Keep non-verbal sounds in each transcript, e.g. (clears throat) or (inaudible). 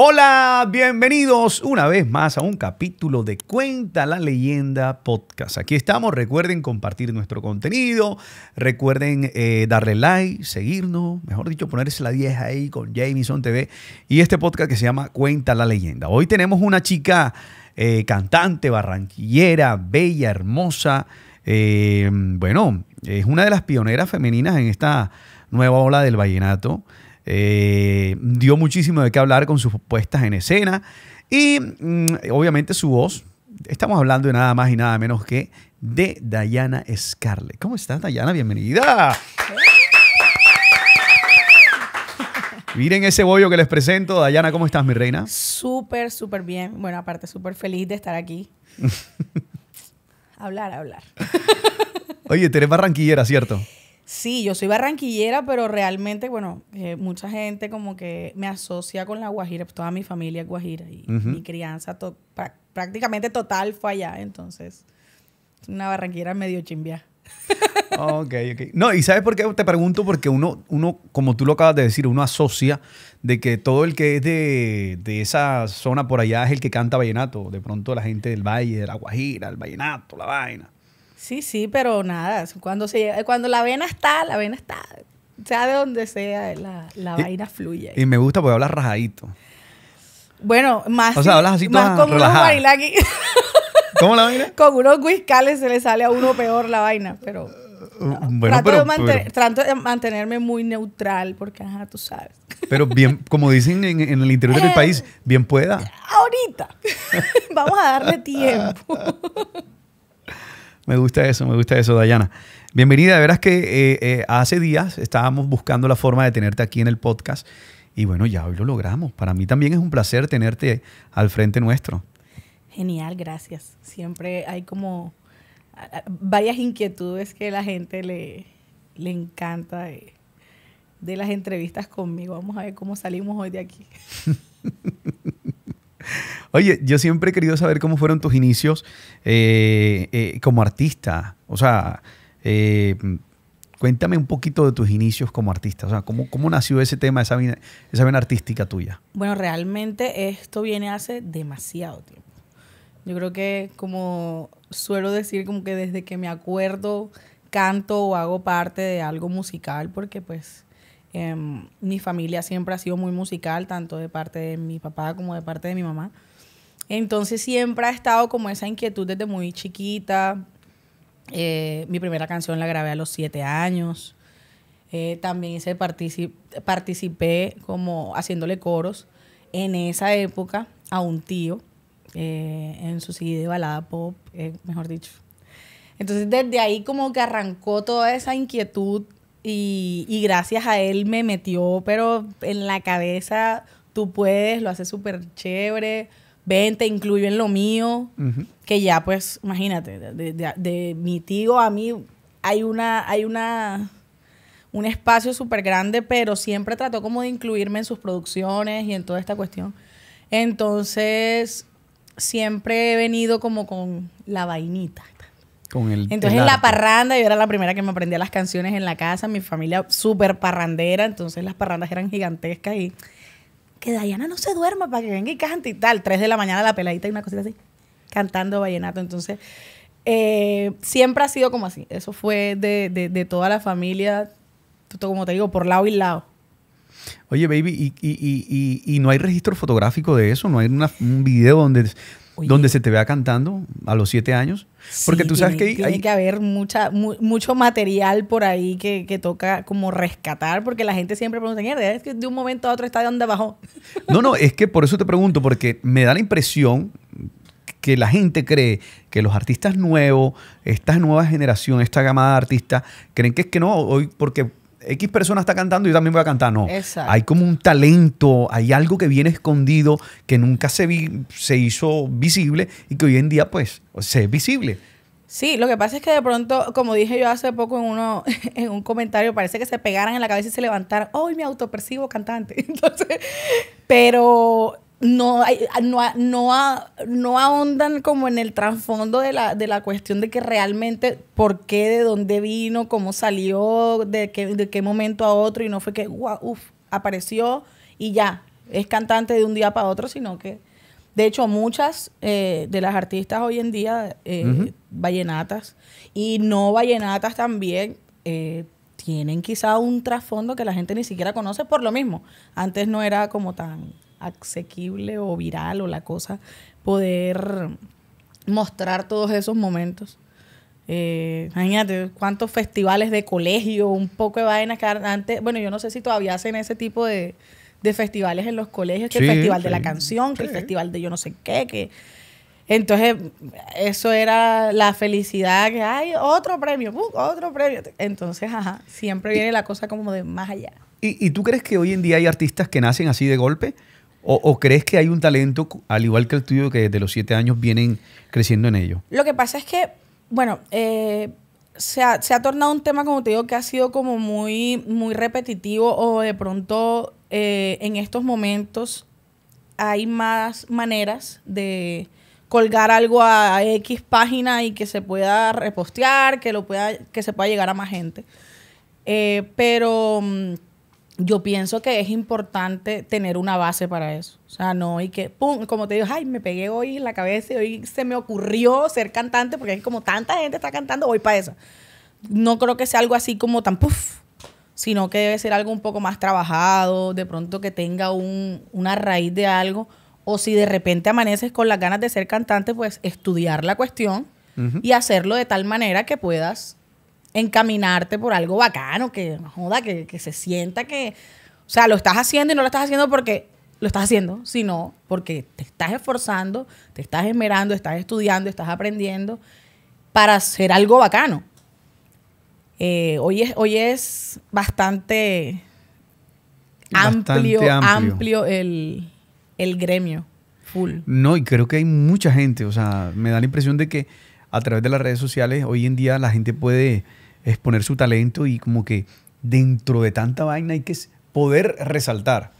Hola, bienvenidos una vez más a un capítulo de Cuenta la Leyenda Podcast. Aquí estamos, recuerden compartir nuestro contenido, recuerden eh, darle like, seguirnos, mejor dicho, ponerse la 10 ahí con Jameson TV y este podcast que se llama Cuenta la Leyenda. Hoy tenemos una chica eh, cantante, barranquillera, bella, hermosa. Eh, bueno, es una de las pioneras femeninas en esta nueva ola del vallenato. Eh, dio muchísimo de qué hablar con sus puestas en escena y mm, obviamente su voz. Estamos hablando de nada más y nada menos que de Diana Scarlett. ¿Cómo estás, Diana? Bienvenida. Miren ese bollo que les presento. Dayana, ¿cómo estás, mi reina? Súper, súper bien. Bueno, aparte, súper feliz de estar aquí. (laughs) hablar, hablar. Oye, Teresa eres barranquillera, ¿cierto? Sí, yo soy barranquillera, pero realmente, bueno, eh, mucha gente como que me asocia con la Guajira, pues, toda mi familia es Guajira y mi crianza prácticamente total fue allá, entonces una barranquillera medio chimbia. ok, ok. No, y ¿sabes por qué te pregunto? Porque uno, uno, como tú lo acabas de decir, uno asocia de que todo el que es de, de esa zona por allá es el que canta vallenato, de pronto la gente del valle, de la Guajira, el vallenato, la vaina. Sí, sí, pero nada, cuando, se, cuando la vena está, la vena está. Sea de donde sea, la, vaina fluye. Y me gusta porque hablas rajadito. Bueno, más, o sea, hablas así con unos (laughs) ¿Cómo la vaina? con unos guiscales se le sale a uno peor la vaina, pero... Uh, bueno, trato, de de mantenerme muy neutral porque, ajá, tú sabes. Pero bien, como dicen en, el interior del eh, país, bien pueda. Ahorita. (laughs) Vamos a darle tiempo. (laughs) Me gusta eso, me gusta eso, Dayana. Bienvenida, de veras que eh, eh, hace días estábamos buscando la forma de tenerte aquí en el podcast y bueno, ya hoy lo logramos. Para mí también es un placer tenerte al frente nuestro. Genial, gracias. Siempre hay como varias inquietudes que la gente le, encanta de, de las entrevistas conmigo. Vamos a ver cómo salimos hoy de aquí. (laughs) Oye, yo siempre he querido saber cómo fueron tus inicios eh, eh, como artista. O sea, eh, cuéntame un poquito de tus inicios como artista. O sea, ¿cómo, nació ese tema, esa esa vena artística tuya? Bueno, realmente esto viene hace demasiado tiempo. Yo creo que, como suelo decir, como que desde que me acuerdo canto o hago parte de algo musical, porque pues Em, mi familia siempre ha sido muy musical, tanto de parte de mi papá como de parte de mi mamá. Entonces siempre ha estado como esa inquietud desde muy chiquita. Eh, mi primera canción la grabé a los siete años. Eh, también participé como haciéndole coros en esa época a un tío eh, en su CD de balada pop, mejor dicho. Entonces desde ahí como que arrancó toda esa inquietud y, gracias a él me metió, pero en la cabeza, tú puedes, lo haces súper chévere ven, te incluyo en lo mío, que ya pues, imagínate, de, mi tío a mí hay una, hay una, un espacio súper grande, pero siempre trató como de incluirme en sus producciones y en toda esta cuestión. Entonces, siempre he venido como con la vainita entonces la parranda, yo era la primera que me aprendía las canciones en la casa, mi familia súper parrandera, entonces las parrandas eran gigantescas y que Dayana no se duerma para que venga y cante y tal, Tres de la mañana la peladita y una cosita así, cantando vallenato, entonces eh, siempre ha sido como así, eso fue de, toda la familia, como te digo, por lado y lado. Oye, baby, ¿y, no hay registro fotográfico de eso? ¿No hay un video donde donde se te vea cantando a los siete años. Porque tú sabes que hay, Tiene que haber mucha, mucho material por ahí que, toca como rescatar, porque la gente siempre pregunta, es que de un momento a otro está de donde bajó. (laughs) No, no, es que por eso te pregunto, porque me da la impresión que la gente cree que los artistas nuevos, esta nueva generación, esta gama de artistas, creen que es que no, hoy porque X persona está cantando, yo también voy a cantar. No. Hay como un talento, hay algo que viene escondido que nunca se, se hizo visible y que hoy en día, pues, se es visible. Sí, lo que pasa es que de pronto, como dije yo hace poco en uno, (laughs) en un comentario, parece que se pegaran en la cabeza y se levantaran. ¡Ay, me autopercibo cantante! (laughs) Entonces, pero no, no, no, ahondan como en el trasfondo de la, de la cuestión de que realmente por qué, de dónde vino, cómo salió, de qué, de qué momento a otro, y no fue que wow, apareció y ya, es cantante de un día para otro, sino que, de hecho, muchas eh, de las artistas hoy en día, eh, vallenatas y no vallenatas también, eh, tienen quizá un trasfondo que la gente ni siquiera conoce por lo mismo. Antes no era como tan asequible o viral o la cosa, poder mostrar todos esos momentos. Eh, imagínate cuántos festivales de colegio, un poco de vainas que antes, bueno, yo no sé si todavía hacen ese tipo de, de festivales en los colegios, que el festival de la canción, que el festival de yo no sé qué, que... Entonces, eso era la felicidad, que hay otro premio, otro premio. Entonces, ajá, siempre viene la cosa como de más allá. ¿Y, ¿Y, tú crees que hoy en día hay artistas que nacen así de golpe? O, crees que hay un talento, al igual que el tuyo, que desde los siete años vienen creciendo en ello? Lo que pasa es que, bueno, eh, se, ha, tornado un tema, como te digo, que ha sido como muy, muy repetitivo o de pronto eh, en estos momentos hay más maneras de colgar algo a X página y que se pueda repostear, que, lo pueda, que se pueda llegar a más gente. Eh, pero mm, yo pienso que es importante tener una base para eso. O sea, no, y que, pum, como te digo, ay, me pegué hoy en la cabeza y hoy se me ocurrió ser cantante porque es como tanta gente está cantando, voy para eso. No creo que sea algo así como tan puff, sino que debe ser algo un poco más trabajado, de pronto que tenga una raíz de algo. O si de repente amaneces con las ganas de ser cantante, pues estudiar la cuestión y hacerlo de tal manera que puedas encaminarte por algo bacano, que que, se sienta que, o sea, lo estás haciendo y no lo estás haciendo porque lo estás haciendo, sino porque te estás esforzando, te estás esmerando, estás estudiando, estás aprendiendo para hacer algo bacano. Eh, hoy, es, hoy es bastante, amplio, amplio, el, el gremio. Full. No, y creo que hay mucha gente, o sea, me da la impresión de que a través de las redes sociales, hoy en día la gente puede exponer su talento y como que dentro de tanta vaina hay que poder resaltar.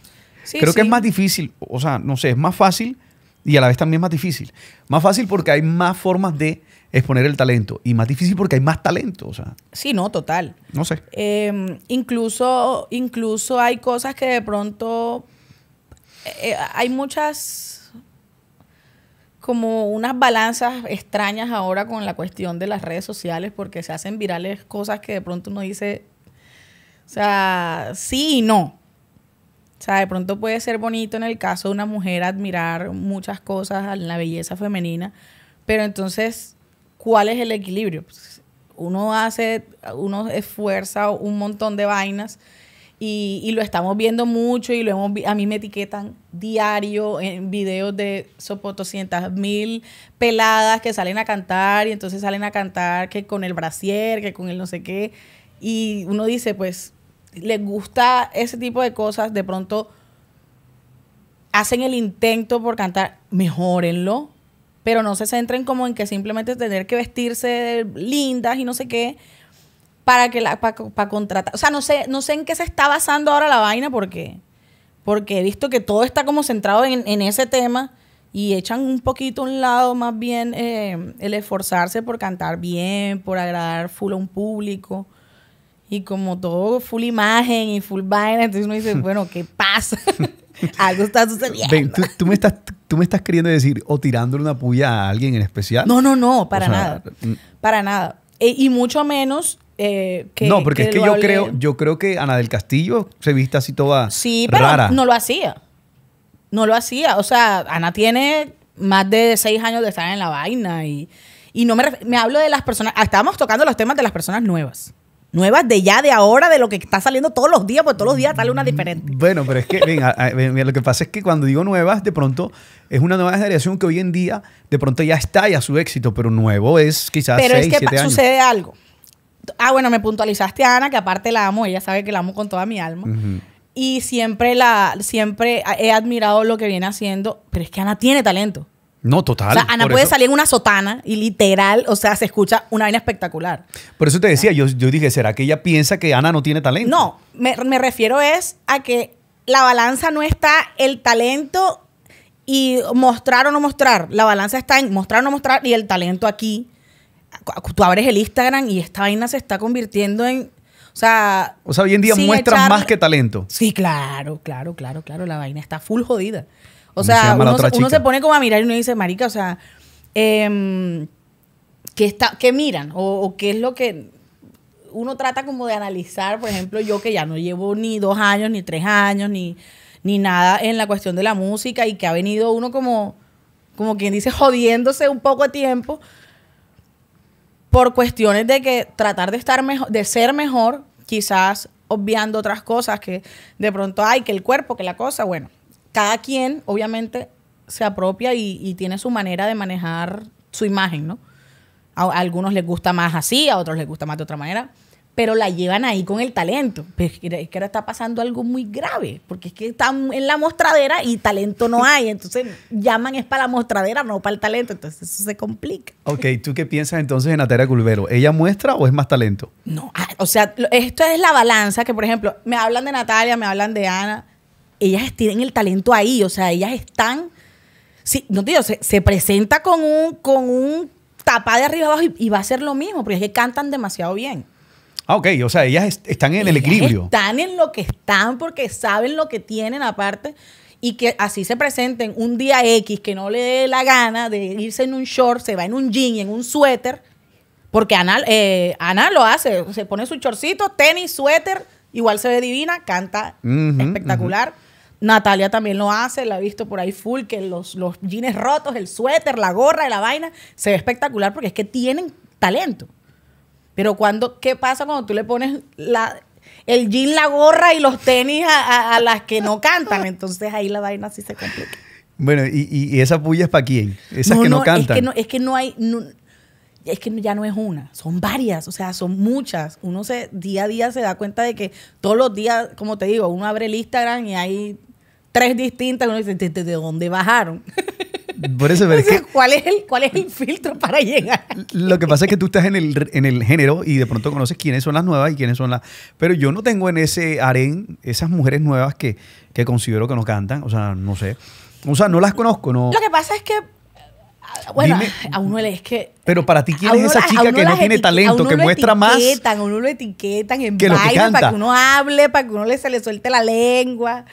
Creo que es más difícil, o sea, no sé, es más fácil y a la vez también más difícil. Más fácil porque hay más formas de exponer el talento y más difícil porque hay más talento, o sea. Sí, no, total. No sé. Em, incluso, incluso hay cosas que de pronto eh, eh, hay muchas como unas balanzas extrañas ahora con la cuestión de las redes sociales, porque se hacen virales cosas que de pronto uno dice, o sea, sí y no. O sea, de pronto puede ser bonito en el caso de una mujer admirar muchas cosas en la belleza femenina, pero entonces, ¿cuál es el equilibrio? Pues, uno hace, uno esfuerza un montón de vainas y, lo estamos viendo mucho y lo hemos a mí me etiquetan diario en videos de sopotoscientas mil peladas que salen a cantar y entonces salen a cantar que con el brasier, que con el no sé qué. Y uno dice, pues, les gusta ese tipo de cosas, de pronto hacen el intento por cantar, mejorenlo, pero no se centren como en que simplemente tener que vestirse lindas y no sé qué, para que la, para, contratar. O sea, no sé, no sé en qué se está basando ahora la vaina porque, porque he visto que todo está como centrado en, ese tema y echan un poquito a un lado más bien eh, el esforzarse por cantar bien, por agradar full a un público. Y como todo full imagen y full vaina, entonces uno dice, (laughs) bueno, ¿qué pasa? (laughs) Algo está sucediendo. ¿tú, me estás, tú me estás queriendo decir o tirándole una puya a alguien en especial. No, no, no, para nada. Mm. Para nada. E, y mucho menos eh, no, porque es que yo creo, yo creo que Ana del Castillo se viste así toda sí, pero no lo hacía. No lo hacía. O sea, Ana tiene más de seis años de estar en la vaina y, y no me, hablo de las personas. Ah, estábamos tocando los temas de las personas nuevas. Nuevas de ya, de ahora, de lo que está saliendo todos los días, porque todos los días sale una diferente. Bueno, pero es que, lo que pasa es que cuando digo nuevas, de pronto es una nueva generación que hoy en día, de pronto ya está ya su éxito, pero nuevo es quizás pero es que sucede algo. Ah, bueno, me puntualizaste a Ana, que aparte la amo, ella sabe que la amo con toda mi alma. Y siempre la, siempre he admirado lo que viene haciendo, pero es que Ana tiene talento. No, total. O sea, Ana puede salir en una sotana y literal, o sea, se escucha una vaina espectacular. Por eso te decía, yo, yo dije, ¿será que ella piensa que Ana no tiene talento? No, me, me refiero es a que la balanza no está el talento y mostrar o no mostrar. La balanza está en mostrar o no mostrar y el talento aquí tú abres el Instagram y esta vaina se está convirtiendo en. O sea. O sea, hoy en día muestras más que talento. Sí, claro, claro, claro, claro. La vaina está full jodida. O sea, uno, se pone como a mirar y uno dice, marica, o sea, eh, ¿qué, está, miran? O, qué es lo que uno trata como de analizar, por ejemplo, yo que ya no llevo ni dos años, ni tres años, ni, ni nada en la cuestión de la música y que ha venido uno como, como quien dice, jodiéndose un poco de tiempo por cuestiones de que tratar de estar mejor, de ser mejor, quizás obviando otras cosas que de pronto hay, que el cuerpo, que la cosa, bueno, cada quien obviamente se apropia y, tiene su manera de manejar su imagen, ¿no? a algunos les gusta más así, a otros les gusta más de otra manera pero la llevan ahí con el talento. Pero pues, es que ahora está pasando algo muy grave, porque es que están en la mostradera y talento no hay. Entonces llaman es para la mostradera, no para el talento. Entonces eso se complica. Ok, ¿tú qué piensas entonces de Natalia Culvero? ¿Ella muestra o es más talento? No, ah, o sea, esto es la balanza que, por ejemplo, me hablan de Natalia, me hablan de Ana. Ellas tienen el talento ahí, o sea, ellas están. Sí, no te digo, se, presenta con un, con un tapá de arriba abajo y, y va a ser lo mismo, porque es que cantan demasiado bien. Ah, ok, o sea, ellas están en el equilibrio. Están en lo que están porque saben lo que tienen aparte y que así se presenten un día X que no le dé la gana de irse en un short, se va en un jean y en un suéter, porque eh, Ana, lo hace, se pone su shortcito, tenis, suéter, igual se ve divina, canta espectacular. Natalia también lo hace, la he visto por ahí full, que los, los jeans rotos, el suéter, la gorra y la vaina, se ve espectacular porque es que tienen talento. Pero cuando, ¿qué pasa cuando tú le pones el jean, la gorra y los tenis a, las que no cantan? Entonces ahí la vaina sí se complica. Bueno, ¿y, y esas es para quién? Esas que no, cantan. Es que no, hay. es que ya no es una, son varias, o sea, son muchas. Uno se día a día se da cuenta de que todos los días, como te digo, uno abre el Instagram y hay tres distintas, uno dice, ¿de dónde bajaron? (laughs) Por eso, (laughs) ¿Cuál, es el, ¿Cuál es el filtro para llegar? Lo que pasa es que tú estás en el, en el género y de pronto conoces quiénes son las nuevas y quiénes son las... Pero yo no tengo en ese harén esas mujeres nuevas que, considero que no cantan. O sea, no sé. O sea, no las conozco. No. Lo que pasa es que ah, bueno, a uno le es que. Pero para ti, ¿quién es esa chica que no tiene talento, que muestra más? A uno lo etiquetan en baile, para que uno hable, para que uno le, se le suelte la lengua.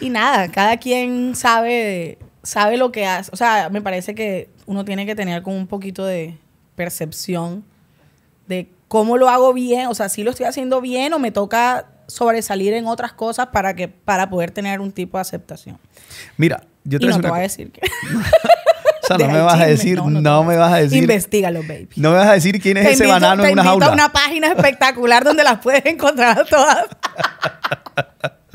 Y nada, cada quien sabe sabe lo que hace. O sea, me parece que uno tiene que tener como un poquito de percepción de cómo lo hago bien, o sea, si lo estoy haciendo bien o me toca sobresalir en otras cosas para que para poder tener un tipo de aceptación. Mira, yo te, y no voy a decir que O sea, no me vas a decir, no, me vas a decir. Investígalo, baby. No me vas a decir quién es ese banano en una invito una página espectacular donde las puedes (laughs) encontrar todas. (laughs)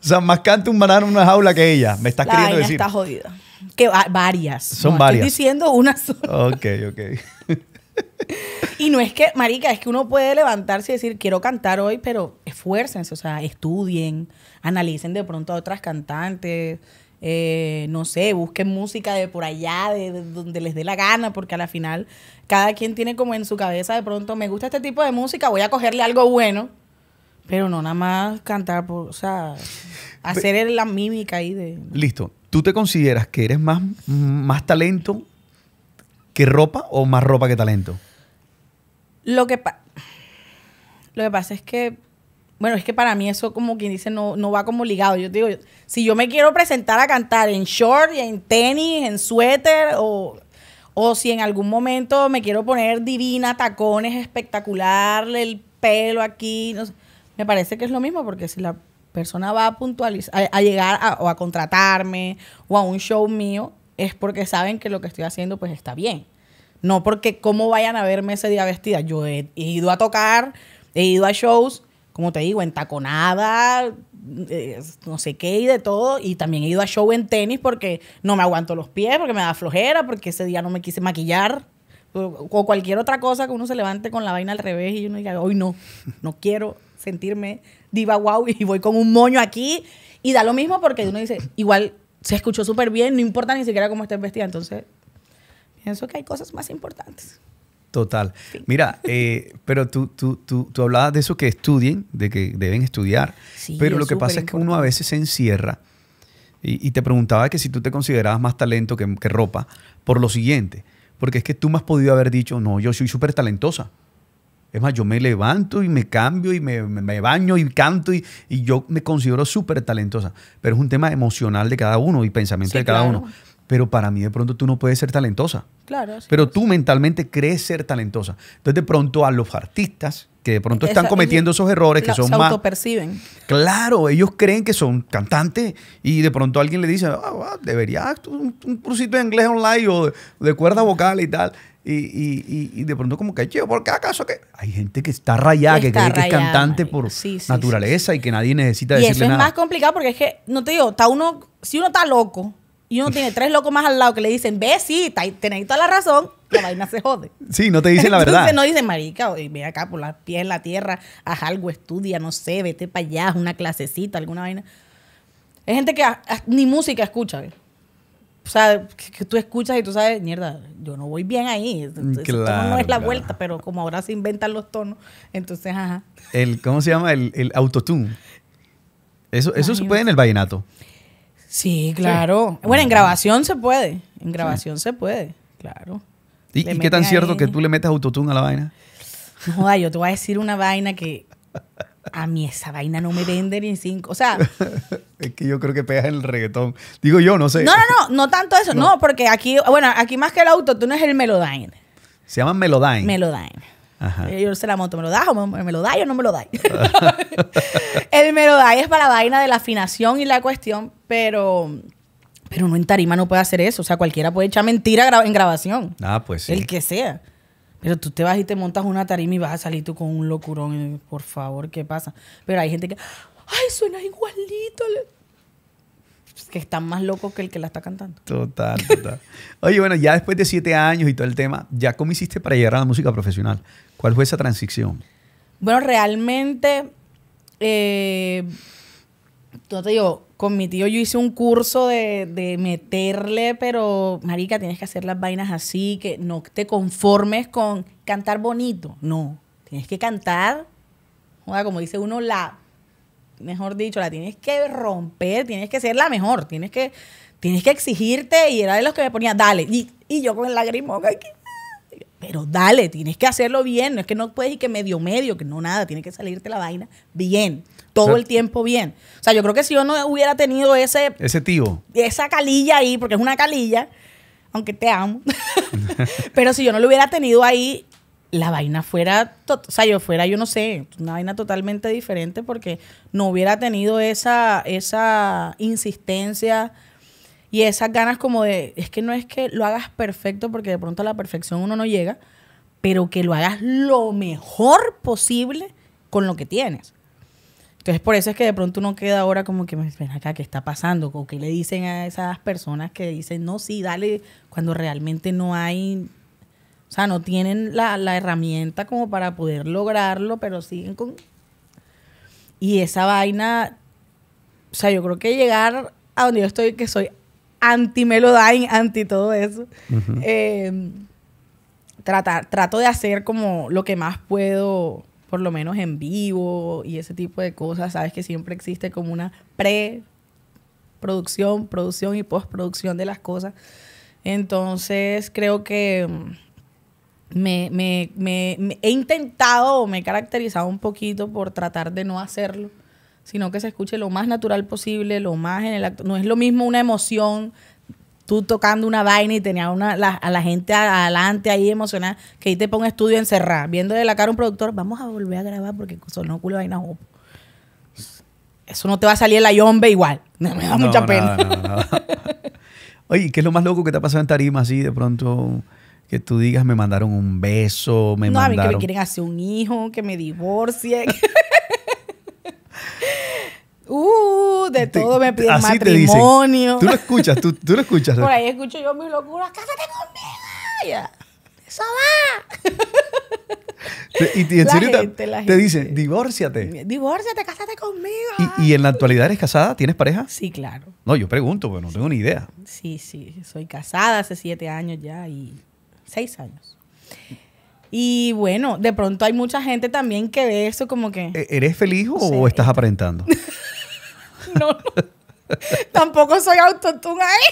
O sea, más cante un banano en una jaula que ella. Me estás queriendo decir. está jodida. Que varias. Son varias. Estoy diciendo una sola. Ok, ok. y no es que, marica, es que uno puede levantarse y decir, quiero cantar hoy, pero esfuércense, o sea, estudien, analicen de pronto a otras cantantes, eh, no sé, busquen música de por allá, de, de, donde les dé la gana, porque a la final cada quien tiene como en su cabeza de pronto, me gusta este tipo de música, voy a cogerle algo bueno pero no nada más cantar, por, o sea, hacer la mímica ahí de... Listo. ¿Tú te consideras que eres más, más talento que ropa o más ropa que talento? Lo que, lo que pasa es que, bueno, es que para mí eso como quien dice no, no va como ligado. Yo digo, si yo me quiero presentar a cantar en short, en tenis, en suéter o o si en algún momento me quiero poner divina, tacones espectacular, el pelo aquí, no sé. Me parece que es lo mismo porque si la persona va a puntualizar, a, llegar o a contratarme o a un show mío, es porque saben que lo que estoy haciendo pues está bien. No porque cómo vayan a verme ese día vestida. Yo he, ido a tocar, he ido a shows, como te digo, en taconada, no sé qué y de todo. Y también he ido a show en tenis porque no me aguanto los pies, porque me da flojera, porque ese día no me quise maquillar o cualquier otra cosa que uno se levante con la vaina al revés y uno diga, hoy no, no quiero sentirme diva wow y voy con un moño aquí y da lo mismo porque uno dice, igual se escuchó súper bien, no importa ni siquiera cómo esté vestida. Entonces, pienso que hay cosas más importantes. Total. Mira, eh, pero tú, tú, tú, tú, hablabas de eso que estudien, de que deben estudiar. pero lo que pasa es que uno a veces se encierra. Y, te preguntaba que si tú te considerabas más talento que, que ropa, por lo siguiente. Porque es que tú me has podido haber dicho, no, yo soy súper talentosa. Es más, yo me levanto y me cambio y me, baño y canto y, yo me considero súper talentosa. Pero es un tema emocional de cada uno y pensamiento de cada uno. Pero para mí de pronto tú no puedes ser talentosa. Claro. pero tú mentalmente crees ser talentosa. Entonces de pronto a los artistas que de pronto están cometiendo esos errores que son se más... perciben. Claro, ellos creen que son cantantes y de pronto alguien le dice, debería ah, deberías un, un, cursito de inglés online o de, de cuerda vocal y tal. Y, y, y, de pronto como que, che, ¿por qué acaso que? Hay gente que está rayada, que, cree que es cantante por naturaleza y que nadie necesita decirle nada. Y eso es más complicado porque es que, no te digo, está uno, si uno está loco y uno tiene (laughs) tres locos más al lado que le dicen, ve, sí, tenéis toda la razón, la vaina se jode. Sí, no te dicen la (laughs) verdad. no dicen, marica, ve acá por la pies en la tierra, haz algo, estudia, no sé, vete para allá, una clasecita, alguna vaina. es gente que ni música escucha, ¿eh? o sea, que, tú escuchas y tú sabes, mierda, yo no voy bien ahí. Entonces, no es la vuelta, pero como ahora se inventan los tonos, entonces, ajá. El, ¿Cómo se llama? El, el autotune. Eso, eso se puede en el vallenato. Sí, claro. Bueno, en mm. grabación se puede. En grabación se puede, claro. ¿Y, qué tan cierto que tú le metes autotune a la vaina? No, yo te voy a decir una vaina que (laughs) a mí esa vaina no me vende ni cinco. O sea. (laughs) es que yo creo que pegas el reggaetón. Digo yo, no sé. No, no, no, no tanto eso. No, porque aquí, bueno, aquí más que el auto Tú no es el Melodyne. Se llama Melodyne. Melodyne. Ajá. Eh, yo no sé la moto, ¿me lo das o me, lo da o no me lo da? (laughs) el Melodyne es para la vaina de la afinación y la cuestión, pero pero no en tarima no puede hacer eso. O sea, cualquiera puede echar mentira en grabación. Ah, pues sí. El que sea. Pero tú te vas y te montas una tarima y vas a salir tú con un locurón. Por favor, ¿qué pasa? Pero hay gente que, ay, suena igualito. Que están más locos que el que la está cantando. Total, total. (laughs) Oye, bueno, ya después de siete años y todo el tema, ¿ya cómo hiciste para llegar a la música profesional? ¿Cuál fue esa transición? Bueno, realmente eh, yo con mi tío yo hice un curso de, de, meterle, pero marica, tienes que hacer las vainas así, que no te conformes con cantar bonito. No, tienes que cantar, sea, como dice uno, la, mejor dicho, la tienes que romper, tienes que ser la mejor, tienes que, tienes que exigirte. Y era de los que me ponía, dale, y, yo con el lagrimón Pero dale, tienes que hacerlo bien, no es que no puedes ir que medio medio, que no nada, tienes que salirte la vaina bien todo el tiempo bien. O sea, yo creo que si yo no hubiera tenido ese... Ese tío. Esa calilla ahí, porque es una calilla, aunque te amo. (laughs) Pero si yo no lo hubiera tenido ahí, la vaina fuera... O sea, yo fuera, yo no sé, una vaina totalmente diferente porque no hubiera tenido esa, esa insistencia y esas ganas como de... Es que no es que lo hagas perfecto porque de pronto a la perfección uno no llega, pero que lo hagas lo mejor posible con lo que tienes. Entonces, por eso es que de pronto uno queda ahora como que, ven acá, ¿qué está pasando? qué le dicen a esas personas que dicen, no, sí, dale, cuando realmente no hay, o sea, no tienen la, herramienta como para poder lograrlo, pero siguen con... Y esa vaina, o sea, yo creo que llegar a donde yo estoy, que soy anti Melodyne, anti todo eso, eh, trato de hacer como lo que más puedo por lo menos en vivo y ese tipo de cosas, sabes que siempre existe como una pre-producción, producción y postproducción de las cosas. Entonces creo que mm, me, he intentado o me he caracterizado un poquito por tratar de no hacerlo, sino que se escuche lo más natural posible, lo más en el acto. No es lo mismo una emoción tú tocando una vaina y tenía una, a la gente adelante ahí emocionada, que ahí te ponga estudio encerrado viendo de la cara a un productor, vamos a volver a grabar porque sonó culo vaina Eso no te va a salir la yombe igual. (laughs) Me da mucha pena. (laughs) Oye, ¿qué es lo más loco que te ha pasado en tarima así de pronto? que tú digas, me mandaron un beso, me mandaron... No, a mí que me quieren hacer un hijo, que me divorcie. (laughs) Uh, de todo me piden matrimonio. Tú lo escuchas, tú, lo escuchas. Por ahí escucho yo mis locuras, cásate conmigo. Eso va. y, en serio te, te dicen, divórciate. Divórciate, cásate conmigo. Y, en la actualidad eres casada? ¿Tienes pareja? Sí, claro. No, yo pregunto, bueno, no tengo ni idea. Sí, sí, soy casada hace siete años ya y seis años. Y bueno, de pronto hay mucha gente también que ve eso como que... E, ¿Eres feliz o, o estás aparentando? (laughs) no, Tampoco soy autotune ahí.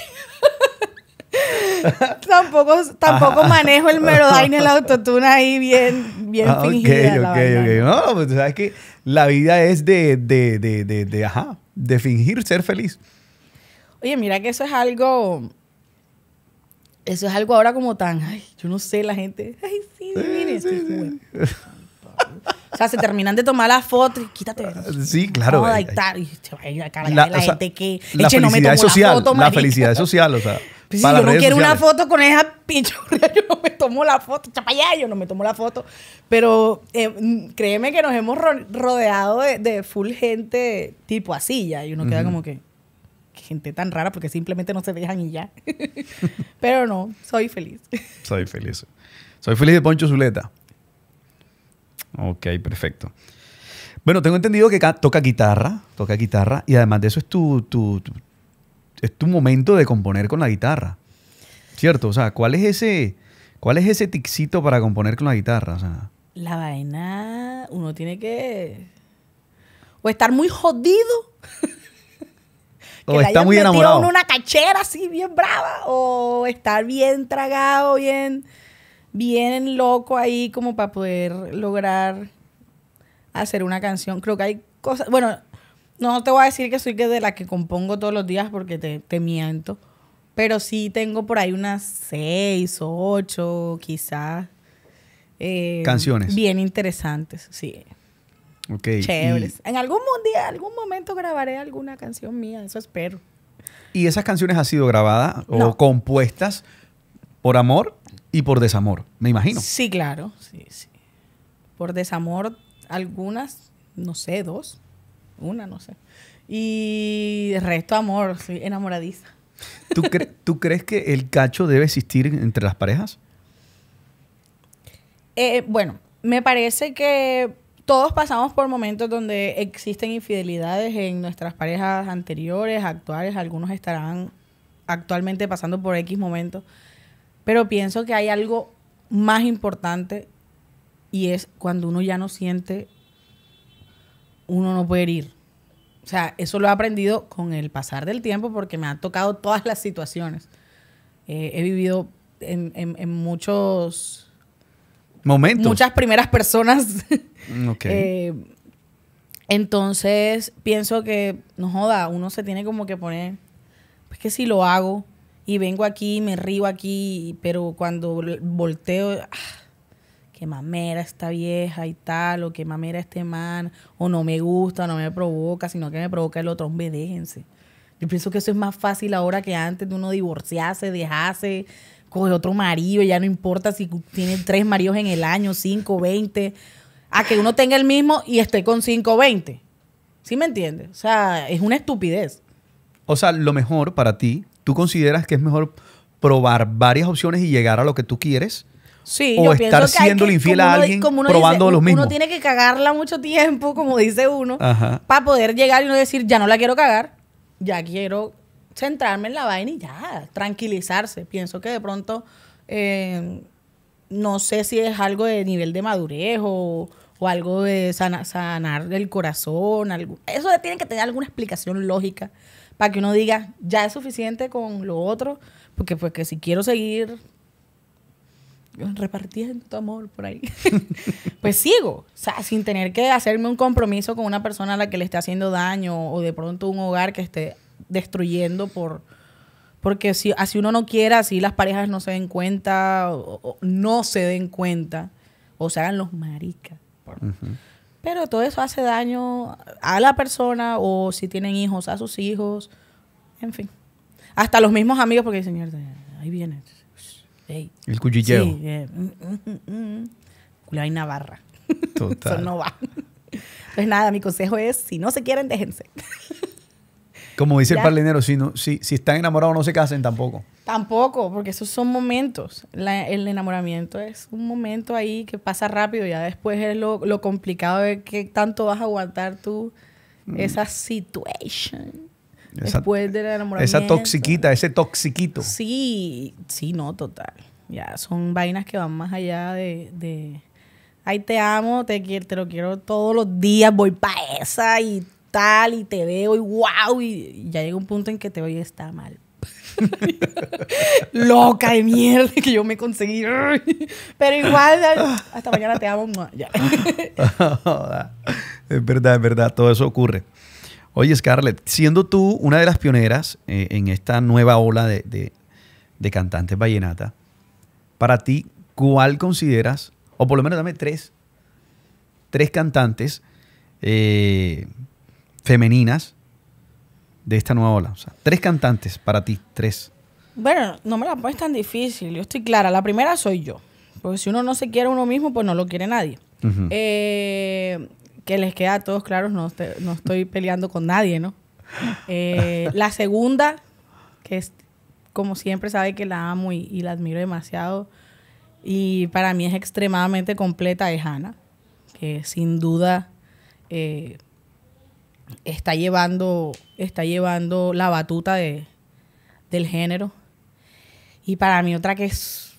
tampoco tampoco manejo el en el autotune ahí bien, bien ah, fingida. Ok, la No, pues sabes que la vida es de, de, fingir ser feliz. Oye, mira que eso es algo. Eso es algo ahora como tan. Ay, yo no sé, la gente. Ay, sí, mire. sí, sea, se terminan de tomar la foto y quítate. Ah, sí, claro. Y la, gente que la felicidad es social, la, foto, la social, o sea. (laughs) Pues yo no quiero una foto con esa (laughs) pinche yo no me tomo la foto, chapayá, yo no me tomo la foto. Pero eh, mm, créeme que nos hemos rodeado de, full gente tipo así, ya. Y uno queda como que, gente tan rara porque simplemente no se dejan y ya. (laughs) Pero no, soy feliz. soy feliz. Soy feliz de Poncho Zuleta. Ok, perfecto. Bueno, tengo entendido que toca guitarra, toca guitarra, y además de eso es tu, es tu momento de componer con la guitarra. ¿Cierto? O sea, ¿cuál es ese, cuál es ese para componer con la guitarra? la vaina, uno tiene que o estar muy jodido. (laughs) o estar muy enamorado. una cachera así bien brava. O estar bien tragado, bien bien loco ahí como para poder lograr hacer una canción. Creo que hay cosas, bueno, no te voy a decir que soy de la que compongo todos los días porque te, miento, pero sí tengo por ahí unas seis o ocho quizás. Eh, canciones. Bien interesantes, sí. Ok. Chéveres. En algún día, algún momento grabaré alguna canción mía, eso espero. ¿Y esas canciones han sido grabadas o compuestas por amor y por desamor, me imagino. Sí, claro, sí, sí. Por desamor, algunas, no sé, dos, una, no sé. Y el resto amor, soy enamoradiza. (laughs) ¿Tú, crees que el cacho debe existir entre las parejas? Eh, eh, bueno, me parece que todos pasamos por momentos donde existen infidelidades en nuestras parejas anteriores, actuales, algunos estarán actualmente pasando por X momentos. Pero pienso que hay algo más importante y es cuando uno ya no siente, uno no puede herir. O sea, eso lo he aprendido con el pasar del tiempo porque me han tocado todas las situaciones. Eh, he vivido en, muchos momentos. Muchas primeras personas. Mm, okay. (laughs) Eh, entonces, pienso que, no joda, uno se tiene como que poner, pues que si lo hago, y vengo aquí, me río aquí, pero cuando volteo, ah, qué mamera esta vieja y tal, o qué mamera este man, o no me gusta, no me provoca, sino que me provoca el otro, hombre, déjense. Yo pienso que eso es más fácil ahora que antes de uno divorciarse, dejarse, coger otro marido, ya no importa si tiene tres maridos en el año, cinco, veinte, a que uno tenga el mismo y esté con cinco, veinte. ¿Sí me entiendes? O sea, es una estupidez. O sea, lo mejor para ti ¿Tú consideras que es mejor probar varias opciones y llegar a lo que tú quieres? Sí, o estar siendo infiel a alguien probando lo mismo. Uno tiene que cagarla mucho tiempo, como dice uno, para poder llegar y no decir, ya no la quiero cagar, ya quiero centrarme en la vaina y ya, tranquilizarse. Pienso que de pronto, em, no sé si es algo de nivel de madurez o, algo de sanar el corazón. Algo. Eso tiene que tener alguna explicación lógica para que uno diga, ya es suficiente con lo otro, porque pues si quiero seguir repartiendo amor por ahí, (laughs) pues sigo, o sea, sin tener que hacerme un compromiso con una persona a la que le esté haciendo daño o de pronto un hogar que esté destruyendo por... Porque si así uno no quiera, así las parejas no se den cuenta, o, no se den cuenta, o se hagan los maricas. Pero todo eso hace daño a la persona o si tienen hijos, a sus hijos, en fin. Hasta los mismos amigos porque dicen, señor ahí viene. El cuchicheo. Sí, eh. Mm, mm, mm, (laughs) Total. eso no va. Pues nada, mi consejo es, si no se quieren, déjense. Como dice el parlinero, si, no, si, si están enamorados no se casen tampoco. Tampoco, porque esos son momentos. el enamoramiento es un momento ahí que pasa rápido. Ya después es lo, complicado de qué tanto vas a aguantar tú mm. esa situación. después del enamoramiento. Esa toxiquita, ese toxiquito. Sí, sí, no, total. Ya son vainas que van más allá de, de ay, te amo, te, te lo quiero todos los días, voy para esa y y te veo y wow, y ya llega un punto en que te oye está mal. (laughs) Loca de mierda que yo me conseguí. (laughs) Pero igual, hasta mañana te amo. Ya. (laughs) es verdad, es verdad, todo eso ocurre. Oye, Scarlett, siendo tú una de las pioneras eh, en esta nueva ola de, de, de cantantes vallenata, para ti, ¿cuál consideras, o por lo menos dame tres, tres cantantes eh, femeninas de esta nueva ola? O sea, tres cantantes para ti, tres. Bueno, no me la pones tan difícil, yo estoy clara. La primera soy yo, porque si uno no se quiere uno mismo, pues no lo quiere nadie. Eh, que les queda a todos claros, no, estoy peleando con nadie, ¿no? Eh, (laughs) la segunda, que es como siempre sabe que la amo y, la admiro demasiado, y para mí es extremadamente completa, es Ana. que sin duda... Eh, está llevando, está llevando la batuta del género. Y para mí otra que es,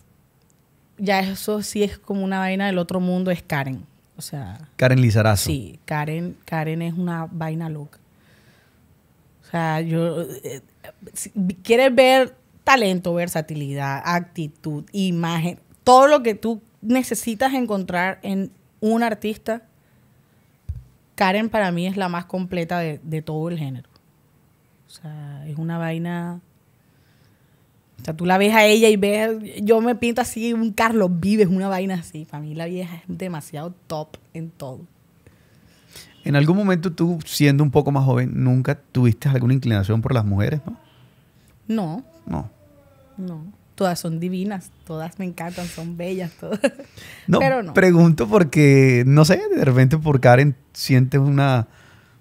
ya eso sí es como una vaina del otro mundo, es Karen. O sea, Karen Lizarazo. Sí, Karen, Karen es una vaina loca. O sea, yo... Eh, quieres ver talento, versatilidad, actitud, imagen, todo lo que tú necesitas encontrar en un artista, Karen para mí es la más completa de, todo el género. O sea, es una vaina... O sea, tú la ves a ella y ves, yo me pinto así, un Carlos Vives, una vaina así. Para mí la vieja es demasiado top en todo. En algún momento tú, siendo un poco más joven, ¿nunca tuviste alguna inclinación por las mujeres, no? No. No. No todas son divinas, todas me encantan, son bellas, todas. (laughs) Pero Pregunto porque, no sé, de repente por Karen sientes una...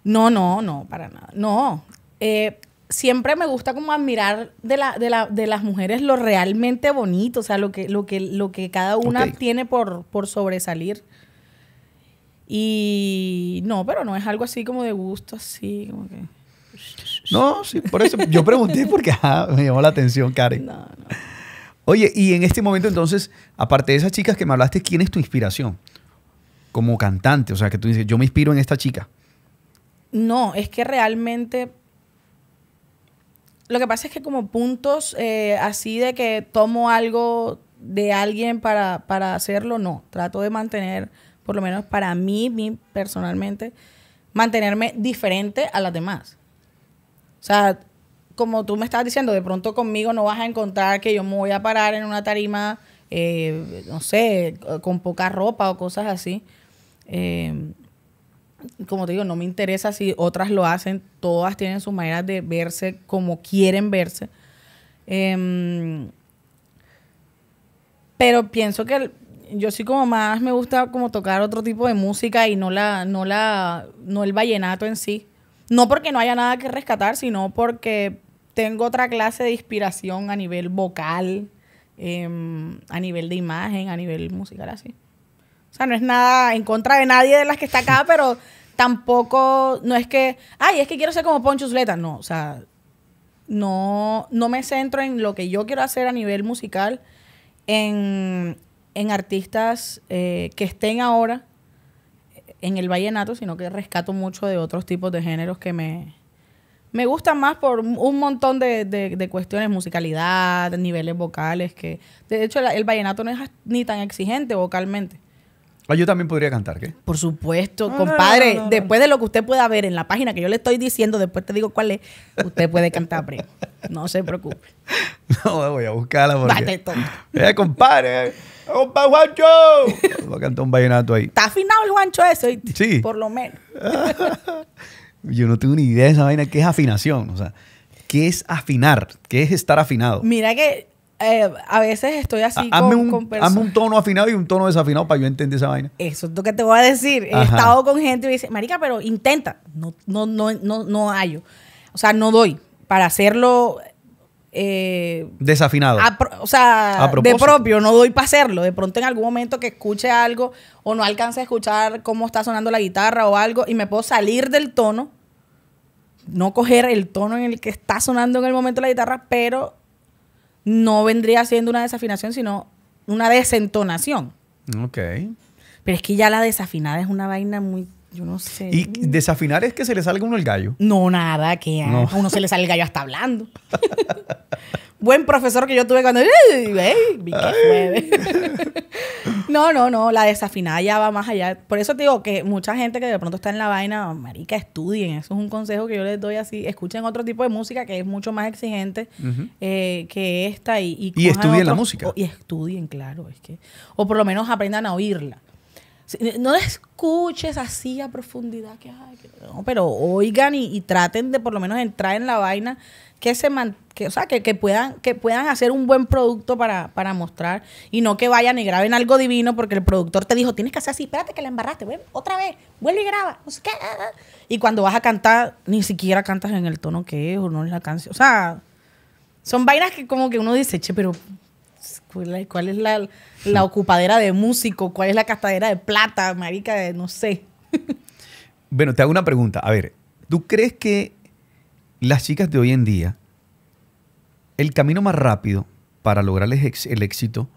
No, no, no, para nada. No. Eh, siempre me gusta como admirar de, las mujeres lo realmente bonito, o sea, lo que, lo que, lo que cada una tiene por, por sobresalir. Y no, pero no es algo así como de gusto, así como que... No, sí, por eso yo pregunté porque me llamó la atención, Karen. No, no. Oye, y en este momento entonces, aparte de esas chicas que me hablaste, ¿quién es tu inspiración? Como cantante, o sea, que tú dices, yo me inspiro en esta chica. No, es que realmente... Lo que pasa es que como puntos eh, así de que tomo algo de alguien para, hacerlo, no. Trato de mantener, por lo menos para mí, mí personalmente, mantenerme diferente a las demás. O sea, como tú me estás diciendo, de pronto conmigo no vas a encontrar que yo me voy a parar en una tarima, eh, no sé, con poca ropa o cosas así. Eh, como te digo, no me interesa si otras lo hacen, todas tienen sus maneras de verse como quieren verse. Em, pero pienso que yo sí como más me gusta como tocar otro tipo de música y no la, no la, no el vallenato en sí. No porque no haya nada que rescatar, sino porque tengo otra clase de inspiración a nivel vocal, em, a nivel de imagen, a nivel musical, así. O sea, no es nada en contra de nadie de las que está acá, (laughs) pero tampoco, no es que, ay, es que quiero ser como Poncho Zuleta. No, o sea, no, no me centro en lo que yo quiero hacer a nivel musical, en, artistas eh, que estén ahora eh, en el vallenato, sino que rescato mucho de otros tipos de géneros que me, me gusta más por un montón de, de, cuestiones, musicalidad, niveles vocales, que de hecho el, vallenato no es ni tan exigente vocalmente. Ah, yo también podría cantar, ¿qué? Por supuesto, compadre. después de lo que usted pueda ver en la página que yo le estoy diciendo, después te digo cuál es, usted puede cantar, primo. No se preocupe. (laughs) No, voy a buscarla porque... (laughs) Eh, compadre. Eh, ¡Compa Juancho! Voy a cantar un vallenato ahí. Está afinado el Juancho eso. Sí. Por lo menos. (laughs) Yo no tengo ni idea de esa vaina. ¿Qué es afinación? O sea, ¿qué es afinar? ¿Qué es estar afinado? Mira que eh, a veces estoy así un, Hazme un tono afinado y un tono desafinado para yo entender esa vaina. Eso es lo que te voy a decir. He estado con gente y dice, Marica, pero intenta. No, no, no, no, no hallo. O sea, no doy. Para hacerlo eh, Desafinado. o sea, de propio, no doy para hacerlo. De pronto en algún momento que escuche algo o no alcance a escuchar cómo está sonando la guitarra o algo y me puedo salir del tono, no coger el tono en el que está sonando en el momento la guitarra, pero no vendría siendo una desafinación, sino una desentonación. Ok. Pero es que ya la desafinada es una vaina muy yo no sé. ¿Y desafinar es que se le salga uno el gallo? No, nada, que a (laughs) uno se le sale el gallo hasta hablando. (laughs) Buen profesor que yo tuve cuando... (laughs) no, no, no, la desafinada ya va más allá. Por eso te digo que mucha gente que de pronto está en la vaina, marica, estudien. Eso es un consejo que yo les doy así. Escuchen otro tipo de música que es mucho más exigente eh, que esta. Y, y, estudien la música. y estudien, claro. Es que, o por lo menos aprendan a oírla. No escuches así a profundidad. Que, ay, pero oigan y, traten de por lo menos entrar en la vaina que se man, que, o sea, que, que, puedan, que puedan hacer un buen producto para, mostrar y no que vayan y graben algo divino porque el productor te dijo, tienes que hacer así, espérate que la embarraste, otra vez, vuelve y graba. Ah, ah". Y cuando vas a cantar, ni siquiera cantas en el tono que es o no es la canción. O sea, son vainas que como que uno dice, che, pero ¿Cuál es la, ocupadera de músico? ¿Cuál es la castadera de plata, marica? no sé. (laughs) bueno, te hago una pregunta. A ver, ¿tú crees que las chicas de hoy en día, el camino más rápido para lograrles el éxito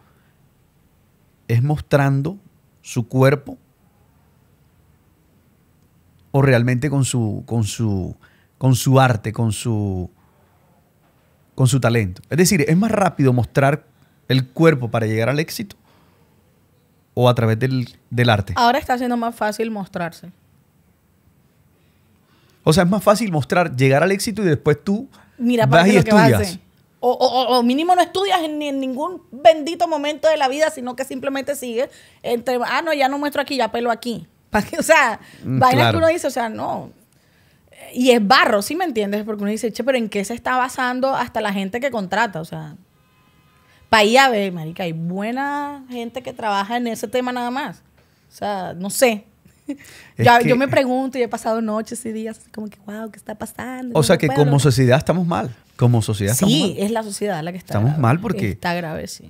es mostrando su cuerpo o realmente con su, con su, con su arte, con su, con su talento. Es decir, es más rápido mostrar el cuerpo para llegar al éxito o a través del, arte? Ahora está siendo más fácil mostrarse. O sea, es más fácil mostrar, llegar al éxito y después tú Mira, vas y O, mínimo no estudias en, en, ningún bendito momento de la vida, sino que simplemente sigues entre, ah, no, ya no muestro aquí, ya pelo aquí. (laughs) O sea, mm, que uno dice, o sea, no. Y es barro, ¿sí me entiendes? Porque uno dice, che, pero ¿en qué se está basando hasta la gente que contrata? O sea, para marica, hay buena gente que trabaja en ese tema nada más. O sea, no sé. (laughs) Yo, me pregunto y he pasado noches y días como que, wow, ¿qué está pasando? O sea, que como sociedad estamos mal. Como sociedad sí, estamos mal. Sí, es la sociedad la que está Estamos mal porque... Está grave, sí.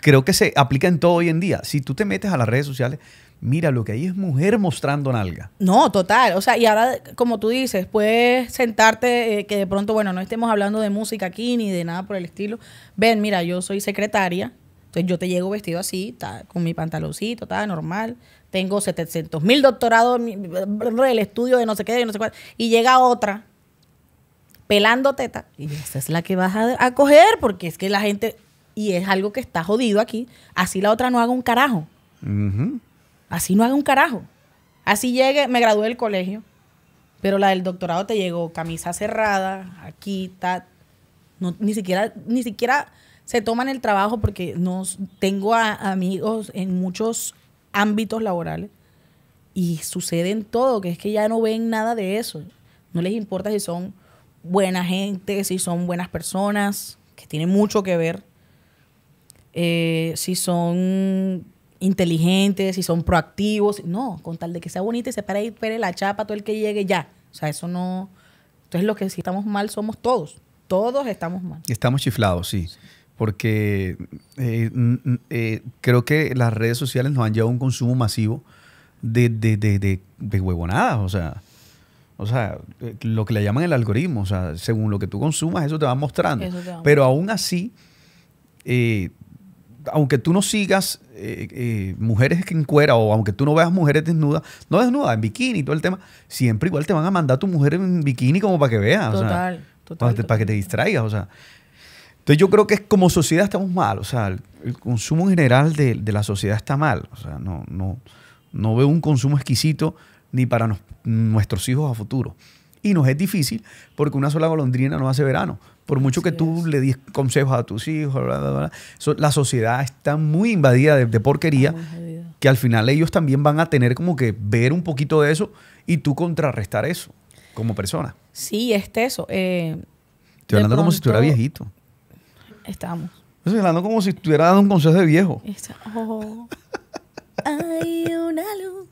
Creo que se aplica en todo hoy en día. Si tú te metes a las redes sociales, Mira, lo que hay es mujer mostrando nalga. No, total. O sea, y ahora, como tú dices, puedes sentarte, eh, que de pronto, bueno, no estemos hablando de música aquí ni de nada por el estilo. Ven, mira, yo soy secretaria, entonces yo te llego vestido así, con mi pantaloncito, está normal. Tengo 700 mil doctorados, el estudio de no sé qué, no sé cuál. Y llega otra pelando teta. Y esa es la que vas a, coger porque es que la gente, y es algo que está jodido aquí, así la otra no haga un carajo. Así no haga un carajo. Así llegue, me gradué del colegio, pero la del doctorado te llegó camisa cerrada, aquí, está, ni siquiera, ni siquiera se toman el trabajo porque no tengo amigos en muchos ámbitos laborales y sucede en todo, que es que ya no ven nada de eso. No les importa si son buena gente, si son buenas personas, que tiene mucho que ver, eh, si son inteligentes, y son proactivos. No, con tal de que sea bonita y se para y pere la chapa, todo el que llegue ya. O sea, eso no. Entonces, lo que si estamos mal somos todos. Todos estamos mal. Estamos chiflados, sí. Porque eh, eh, creo que las redes sociales nos han llevado a un consumo masivo de, de, de, de, huevonadas. O sea, o sea, lo que le llaman el algoritmo, o sea, según lo que tú consumas, eso te va mostrando. Pero aún así, eh, aunque tú no sigas eh, eh, mujeres que cuera o aunque tú no veas mujeres desnudas, no desnudas, en bikini, todo el tema, siempre igual te van a mandar a tu mujer en bikini como para que veas. para, que te distraigas, o sea. Entonces yo creo que como sociedad estamos mal, o sea, el, consumo en general de, la sociedad está mal, o sea, no, no, no veo un consumo exquisito ni para nuestros hijos a futuro. Y nos es difícil porque una sola golondrina no hace verano. Por mucho que tú le des consejos a tus hijos, la sociedad está muy invadida de, porquería que al final ellos también van a tener como que ver un poquito de eso y tú contrarrestar eso como persona. Sí, es eso. Eh, estoy hablando como si estuviera viejito. Estamos. Estoy hablando como si estuviera dando un consejo de viejo. Oh, una luz.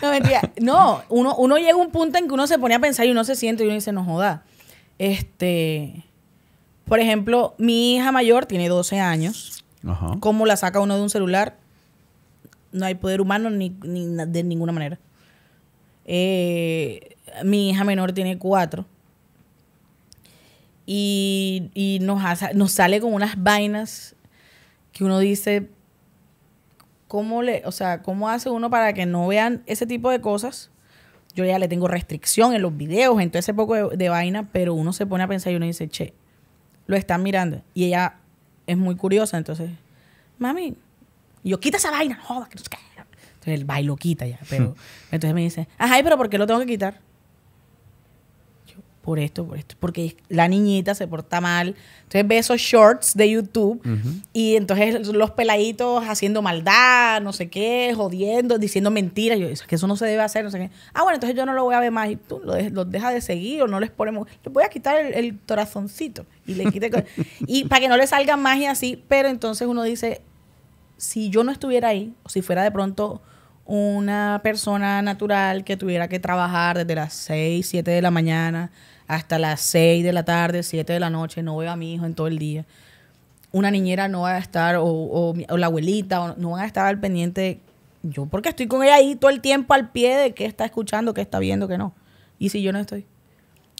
No, mentira. No, uno, uno llega a un punto en que uno se pone a pensar y uno se siente y uno dice, no joda. Este. Por ejemplo, mi hija mayor tiene 12 años. Ajá. ¿Cómo la saca uno de un celular? No hay poder humano de ninguna manera. Eh, mi hija menor tiene 4. Y, nos, nos sale con unas vainas que uno dice, ¿cómo le, o sea, cómo hace uno para que no vean ese tipo de cosas? Yo ya le tengo restricción en los videos, en todo ese poco de vaina, pero uno se pone a pensar y uno dice, che, lo están mirando. Y ella es muy curiosa, entonces, mami, yo quita esa vaina, joda, que no sé qué. Entonces el bailo quita ya, pero (laughs) entonces me dice, ajá, pero ¿por qué lo tengo que quitar? por esto, por esto, porque la niñita se porta mal. Entonces ve esos shorts de YouTube y entonces los peladitos haciendo maldad, no sé qué, jodiendo, diciendo mentiras. Yo, es que eso no se debe hacer, no sé qué. Ah, bueno, entonces yo no lo voy a ver más. Y tú los lo deja de seguir o no les ponemos. Les voy a quitar el, el torazoncito y le quite. (laughs) y para que no le salga más y así. Pero entonces uno dice: si yo no estuviera ahí, o si fuera de pronto una persona natural que tuviera que trabajar desde las 6, 7 de la mañana hasta las 6 de la tarde, 7 de la noche, no veo a mi hijo en todo el día. Una niñera no va a estar, o, la abuelita, no van a estar al pendiente. Yo, porque estoy con ella ahí todo el tiempo al pie de qué está escuchando, qué está viendo, qué no. Y si yo no estoy.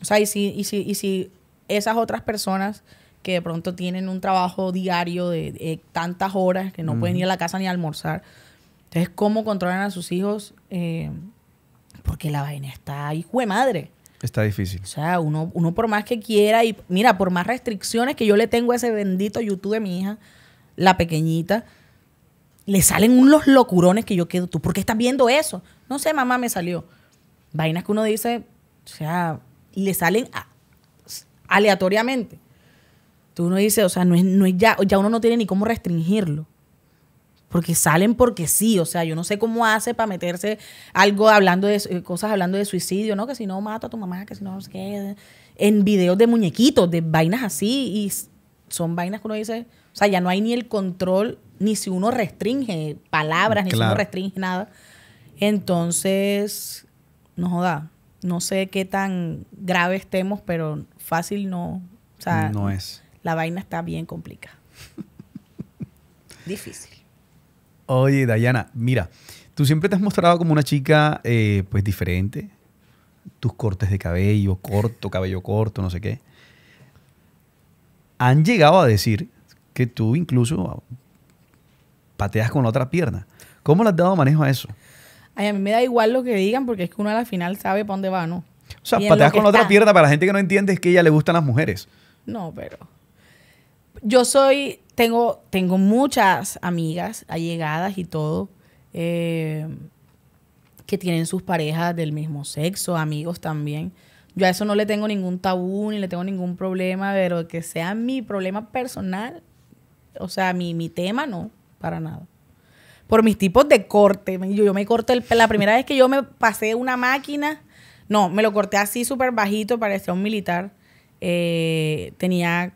O sea, y si, y si, y si esas otras personas que de pronto tienen un trabajo diario de, tantas horas que no pueden ir a la casa ni a almorzar. Entonces, ¿cómo controlan a sus hijos? Eh, porque la vaina está hijo de madre. Está difícil. O sea, uno, uno por más que quiera y mira, por más restricciones que yo le tengo a ese bendito YouTube de mi hija, la pequeñita, le salen unos locurones que yo quedo, ¿tú por qué estás viendo eso? No sé, mamá, me salió. Vainas que uno dice, o sea, le salen aleatoriamente. Tú uno dice, o sea, no es, no es ya, ya uno no tiene ni cómo restringirlo porque salen porque sí, o sea, yo no sé cómo hace para meterse algo hablando de eh, cosas hablando de suicidio, ¿no? Que si no mata a tu mamá, que si no, nos sé en videos de muñequitos, de vainas así, y son vainas que uno dice, o sea, ya no hay ni el control, ni si uno restringe palabras, ni si uno restringe nada. Entonces, no joda, no sé qué tan grave estemos, pero fácil no. O sea, no es. La vaina está bien complicada. (laughs) Difícil. Oye, Dayana, mira, tú siempre te has mostrado como una chica eh, pues diferente. Tus cortes de cabello, corto, cabello corto, no sé qué. Han llegado a decir que tú incluso pateas con la otra pierna. ¿Cómo le has dado manejo a eso? Ay, a mí me da igual lo que digan porque es que uno a la final sabe para dónde va, ¿no? O sea, pateas con la otra pierna para la gente que no entiende es que ella le gustan las mujeres. No, pero yo soy, tengo, tengo muchas amigas allegadas y todo, eh, que tienen sus parejas del mismo sexo, amigos también. Yo a eso no le tengo ningún tabú ni le tengo ningún problema, pero que sea mi problema personal, o sea, mi, mi tema no, para nada. Por mis tipos de corte, yo, me corté la primera vez que yo me pasé una máquina, no, me lo corté así súper bajito, parecía un militar. Eh, tenía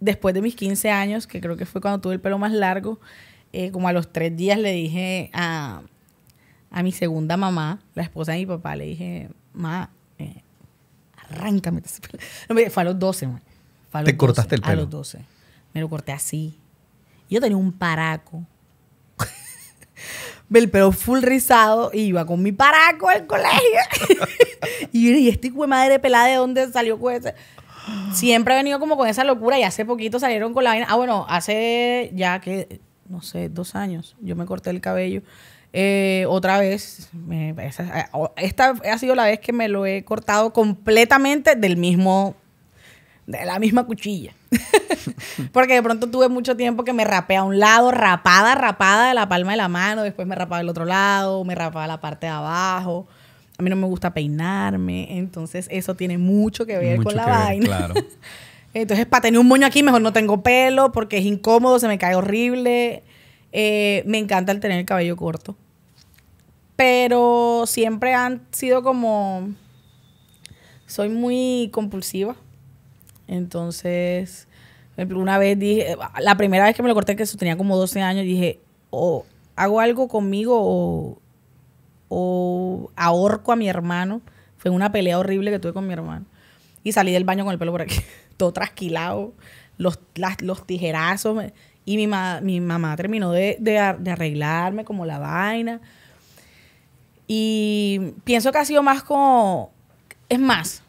después de mis 15 años, que creo que fue cuando tuve el pelo más largo, eh, como a los tres días le dije a, mi segunda mamá, la esposa de mi papá, le dije, ma, eh, arráncame. (laughs) fue a los 12, ¿Te cortaste el pelo? A los 12. Me lo corté así. Yo tenía un paraco. (laughs) el pelo full rizado y iba con mi paraco al colegio. (laughs) y, y este madre pelada de dónde salió con ese. Siempre he venido como con esa locura y hace poquito salieron con la vaina. Ah, bueno, hace ya que, no sé, dos años, yo me corté el cabello. Eh, otra vez, eh, esta ha sido la vez que me lo he cortado completamente del mismo, de la misma cuchilla. (laughs) Porque de pronto tuve mucho tiempo que me rapé a un lado, rapada, rapada de la palma de la mano, después me rapaba el otro lado, me rapaba la parte de abajo a mí no me gusta peinarme, entonces eso tiene mucho que ver con la vaina. (laughs) entonces, para tener un moño aquí, mejor no tengo pelo porque es incómodo, se me cae horrible. Eh, me encanta el tener el cabello corto. Pero siempre han sido como... Soy muy compulsiva. Entonces, una vez dije, la primera vez que me lo corté, que eso tenía como 12 años, dije, o hago algo conmigo o o ahorco a mi hermano. Fue una pelea horrible que tuve con mi hermano. Y salí del baño con el pelo por aquí, (laughs) todo trasquilado, los, los tijerazos. y mi, mamá terminó de, de arreglarme como la vaina. Y pienso que ha sido más como... Es más,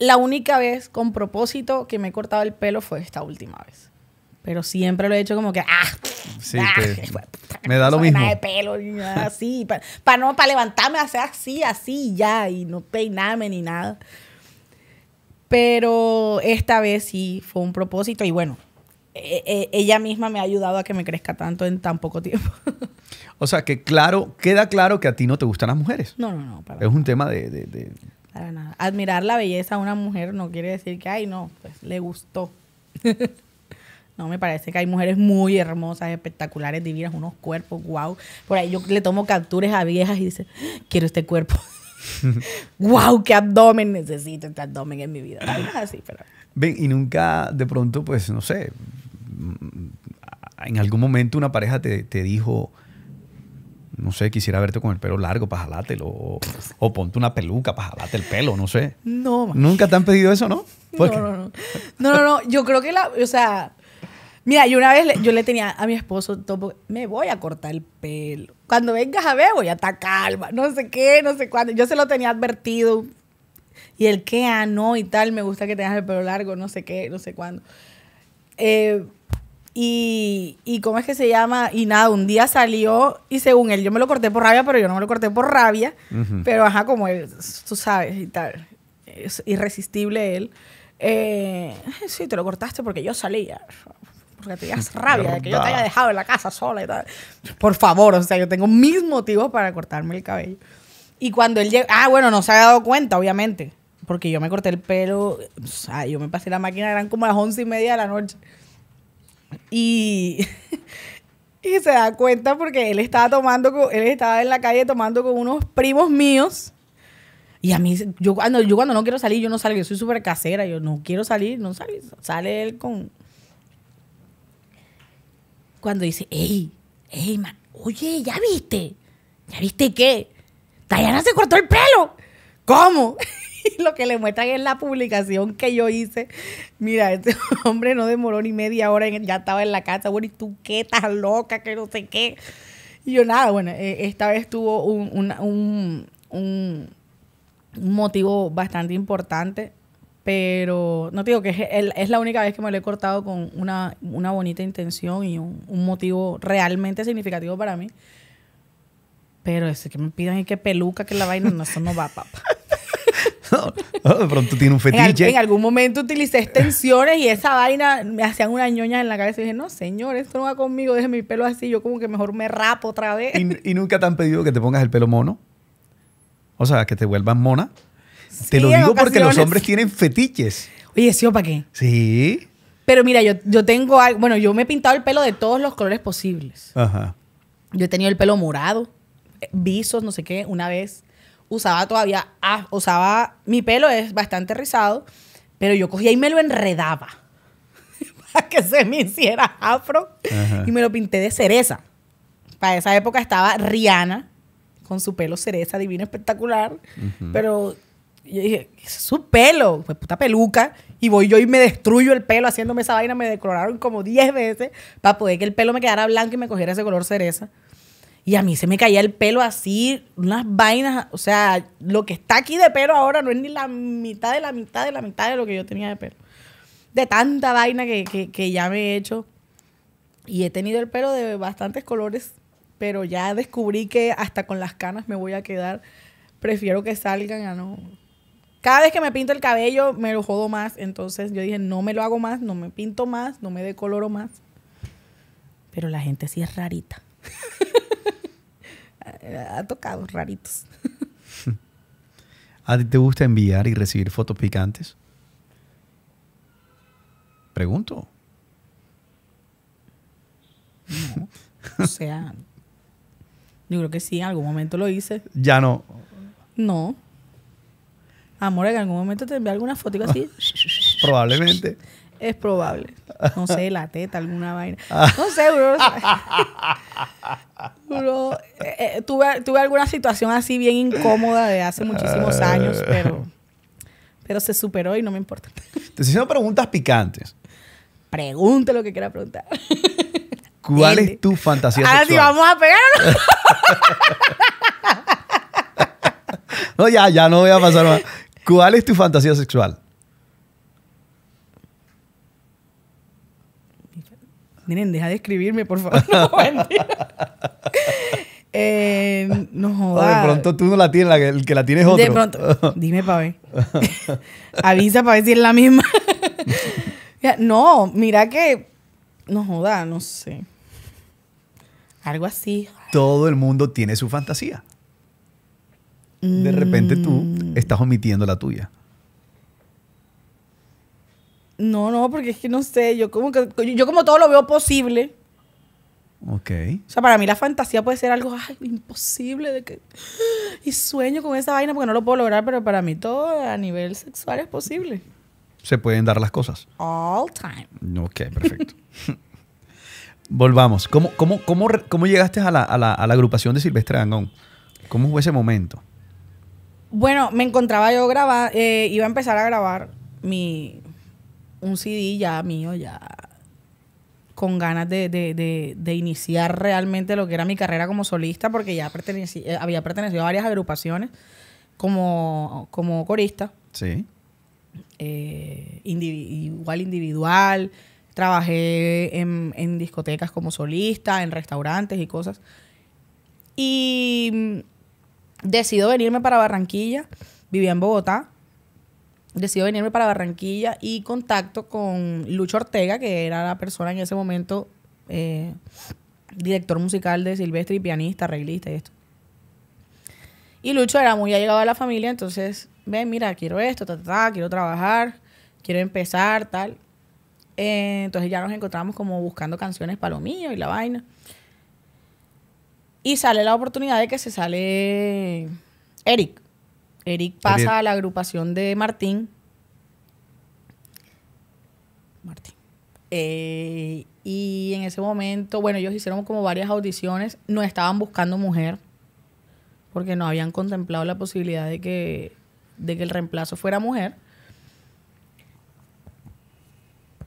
la única vez con propósito que me he cortado el pelo fue esta última vez. Pero siempre lo he hecho como que, ah, sí, ah, (laughs) pues, me da lo mismo. pelo, así, para, no, para levantarme, hacer así, así, ya, y no peinarme ni nada. Pero esta vez sí fue un propósito y bueno, e, e, ella misma me ha ayudado a que me crezca tanto en tan poco tiempo. (laughs) o sea, que claro, queda claro que a ti no te gustan las mujeres. No, no, no. es un tema de, Admirar la belleza de una mujer no quiere decir que, ay, no, pues le gustó. (laughs) No, me parece que hay mujeres muy hermosas, espectaculares, divinas, unos cuerpos, wow. Por ahí yo le tomo capturas a viejas y dice, quiero este cuerpo. wow, (laughs) qué abdomen necesito, este abdomen en mi vida. así, pero... Ven, y nunca de pronto, pues, no sé, en algún momento una pareja te, dijo, no sé, quisiera verte con el pelo largo para jalártelo. O, ponte una peluca para el pelo, no sé. No, ¿Nunca te han pedido eso, no? No, no, no. No, no, no. Yo creo que la, o sea, Mira, y una vez yo le tenía a mi esposo topo, me voy a cortar el pelo. Cuando vengas a ver, voy a estar calma. no sé qué, no sé cuándo. Yo se lo tenía advertido. Y el que, ah, no, y tal, me gusta que tengas el pelo largo, no sé qué, no sé cuándo. Eh, y, y, cómo es que se llama, y nada, un día salió y según él yo me lo corté por rabia, pero yo no me lo corté por rabia, pero ajá, como él, tú sabes, y tal, es irresistible él. Eh, sí, te lo cortaste porque yo salía porque te hagas (laughs) rabia de que yo te haya dejado en la casa sola y tal. Por favor, o sea, yo tengo mis motivos para cortarme el cabello. Y cuando él llega, ah, bueno, no se ha dado cuenta, obviamente, porque yo me corté el pelo, o sea, yo me pasé la máquina, eran como las once y media de la noche. Y, (laughs) y se da cuenta porque él estaba tomando, con, él estaba en la calle tomando con unos primos míos. Y a mí, yo cuando, yo cuando no quiero salir, yo no salgo. Yo soy súper casera. Yo no quiero salir, no salgo. Sale él con, cuando dice, hey, ey, oye, ¿ya viste? ¿Ya viste qué? ¡Tayana se cortó el pelo. ¿Cómo? (laughs) lo que le muestran es la publicación que yo hice. Mira, este (laughs) hombre no demoró ni media hora, ya estaba en la casa. Bueno, ¿y tú qué? ¿Estás loca? Que no sé qué. Y yo nada, bueno, eh, esta vez tuvo un, un motivo bastante importante pero no te digo que es, la única vez que me lo he cortado con una, bonita intención y un, motivo realmente significativo para mí. Pero ese que me pidan y que peluca, que la vaina, no, eso no va, papá. (laughs) de pronto tiene un fetiche. En, algún momento utilicé extensiones y esa vaina me hacían una ñoña en la cabeza. Y dije, no, señor, esto no va conmigo, Deje mi pelo así. Yo como que mejor me rapo otra vez. ¿Y, ¿Y, nunca te han pedido que te pongas el pelo mono? O sea, que te vuelvas mona. Te lo digo porque los hombres tienen fetiches. Oye, ¿sí para qué? Sí. Pero mira, yo, yo tengo algo. Bueno, yo me he pintado el pelo de todos los colores posibles. Ajá. Yo he tenido el pelo morado, visos, no sé qué. Una vez usaba todavía. Ah, usaba. Mi pelo es bastante rizado, pero yo cogía y me lo enredaba. (laughs) para que se me hiciera afro. Y me lo pinté de cereza. Para esa época estaba Rihanna con su pelo cereza, divino, espectacular. Pero y yo dije, es su pelo, Fue puta peluca. Y voy yo y me destruyo el pelo haciéndome esa vaina. Me decoloraron como 10 veces para poder que el pelo me quedara blanco y me cogiera ese color cereza. Y a mí se me caía el pelo así, unas vainas. O sea, lo que está aquí de pelo ahora no es ni la mitad de la mitad de la mitad de lo que yo tenía de pelo. De tanta vaina que, que ya me he hecho. Y he tenido el pelo de bastantes colores, pero ya descubrí que hasta con las canas me voy a quedar. Prefiero que salgan a no cada vez que me pinto el cabello, me lo jodo más. Entonces yo dije, no me lo hago más, no me pinto más, no me decoloro más. Pero la gente sí es rarita. (laughs) ha tocado raritos. (laughs) ¿A ti te gusta enviar y recibir fotos picantes? Pregunto. No. O sea, yo creo que sí, en algún momento lo hice. Ya no. No. Amor, en algún momento te envié alguna foto así. (laughs) Probablemente. Es probable. No sé, la teta, alguna vaina. Ah. No sé, bro. (laughs) Eh, eh, tuve, alguna situación así bien incómoda de hace muchísimos años, eh. pero, pero se superó y no me importa. Te hicieron preguntas picantes. Pregunte lo que quiera preguntar. ¿Cuál es tu fantasía Ahora sexual? Ahora sí vamos a no? (laughs) no, ya, ya no voy a pasar más. ¿Cuál es tu fantasía sexual? Miren, deja de escribirme, por favor. No, (laughs) eh, no jodas. de pronto tú no la tienes, el que la tienes es otro. De pronto. (laughs) Dime para (laughs) Avisa para ver si es la misma. no, mira que. No joda, no sé. Algo así. Todo el mundo tiene su fantasía de repente tú mm. estás omitiendo la tuya. No, no, porque es que no sé, yo como yo como todo lo veo posible. Ok. O sea, para mí la fantasía puede ser algo imposible de que y sueño con esa vaina porque no lo puedo lograr, pero para mí todo a nivel sexual es posible. Se pueden dar las cosas. All time. Ok, perfecto. (laughs) Volvamos. ¿Cómo, cómo, llegaste a la, agrupación de Silvestre Dangón? ¿Cómo fue ese momento? Bueno, me encontraba yo grabar, eh, iba a empezar a grabar mi un CD ya mío, ya con ganas de, iniciar realmente lo que era mi carrera como solista, porque ya eh, había pertenecido a varias agrupaciones como, corista. Sí. Eh, igual individual, trabajé en, en discotecas como solista, en restaurantes y cosas. Y decido venirme para Barranquilla, vivía en Bogotá, decido venirme para Barranquilla y contacto con Lucho Ortega, que era la persona en ese momento, eh, director musical de Silvestre y pianista, arreglista y esto. Y Lucho era muy allegado a la familia, entonces, ven, mira, quiero esto, quiero trabajar, quiero empezar, tal. Eh, entonces ya nos encontramos como buscando canciones para lo mío y la vaina. Y sale la oportunidad de que se sale Eric. Eric pasa a la agrupación de Martín. Martín. Eh, y en ese momento, bueno, ellos hicieron como varias audiciones. No estaban buscando mujer porque no habían contemplado la posibilidad de que, de que el reemplazo fuera mujer.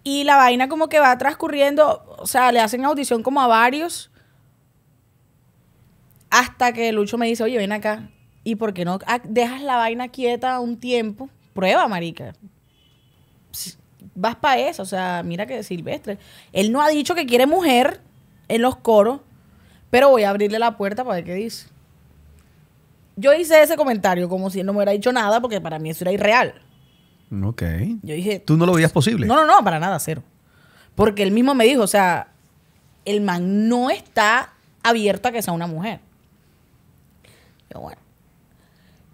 Y la vaina como que va transcurriendo, o sea, le hacen audición como a varios hasta que Lucho me dice, oye, ven acá. ¿Y por qué no ah, dejas la vaina quieta un tiempo? Prueba, marica. Vas para eso. O sea, mira que Silvestre. Él no ha dicho que quiere mujer en los coros, pero voy a abrirle la puerta para ver qué dice. Yo hice ese comentario como si él no me hubiera dicho nada, porque para mí eso era irreal. Ok. Yo dije. ¿Tú no lo veías posible? No, no, no, para nada, cero. Porque él mismo me dijo, o sea, el man no está abierto a que sea una mujer bueno.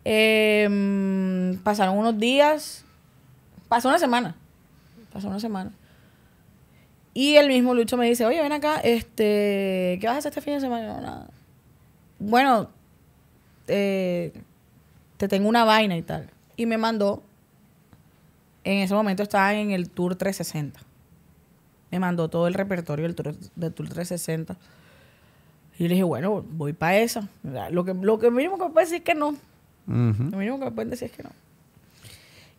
Em, pasaron unos días. Pasó una semana. Pasó una semana. Y el mismo Lucho me dice, oye, ven acá, este, ¿qué vas a hacer este fin de semana? nada. Bueno, eh, te tengo una vaina y tal. Y me mandó, en ese momento estaba en el Tour 360. Me mandó todo el repertorio del Tour, del tour 360 y le dije, bueno, voy para esa. Lo que, lo que mínimo que me pueden decir es que no. Lo mínimo que me pueden decir es que no.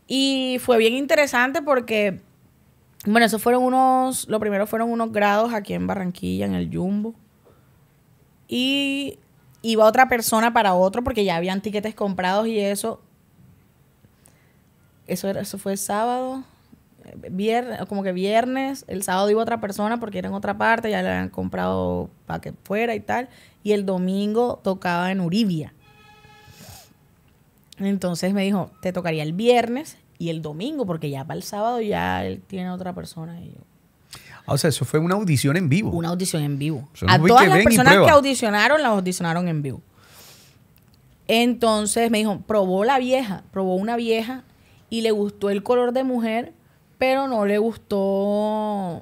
Y fue bien interesante porque, bueno, eso fueron unos, lo primero fueron unos grados aquí en Barranquilla, en el Jumbo. Y iba otra persona para otro porque ya habían tiquetes comprados y eso. Eso, era, eso fue el sábado viernes, como que viernes, el sábado iba otra persona porque era en otra parte, ya le han comprado para que fuera y tal, y el domingo tocaba en Uribia. Entonces me dijo, te tocaría el viernes y el domingo, porque ya para el sábado ya él tiene otra persona. Ah, o sea, eso fue una audición en vivo. Una audición en vivo. A todas las personas que audicionaron, las audicionaron en vivo. Entonces me dijo, probó la vieja, probó una vieja y le gustó el color de mujer pero no le gustó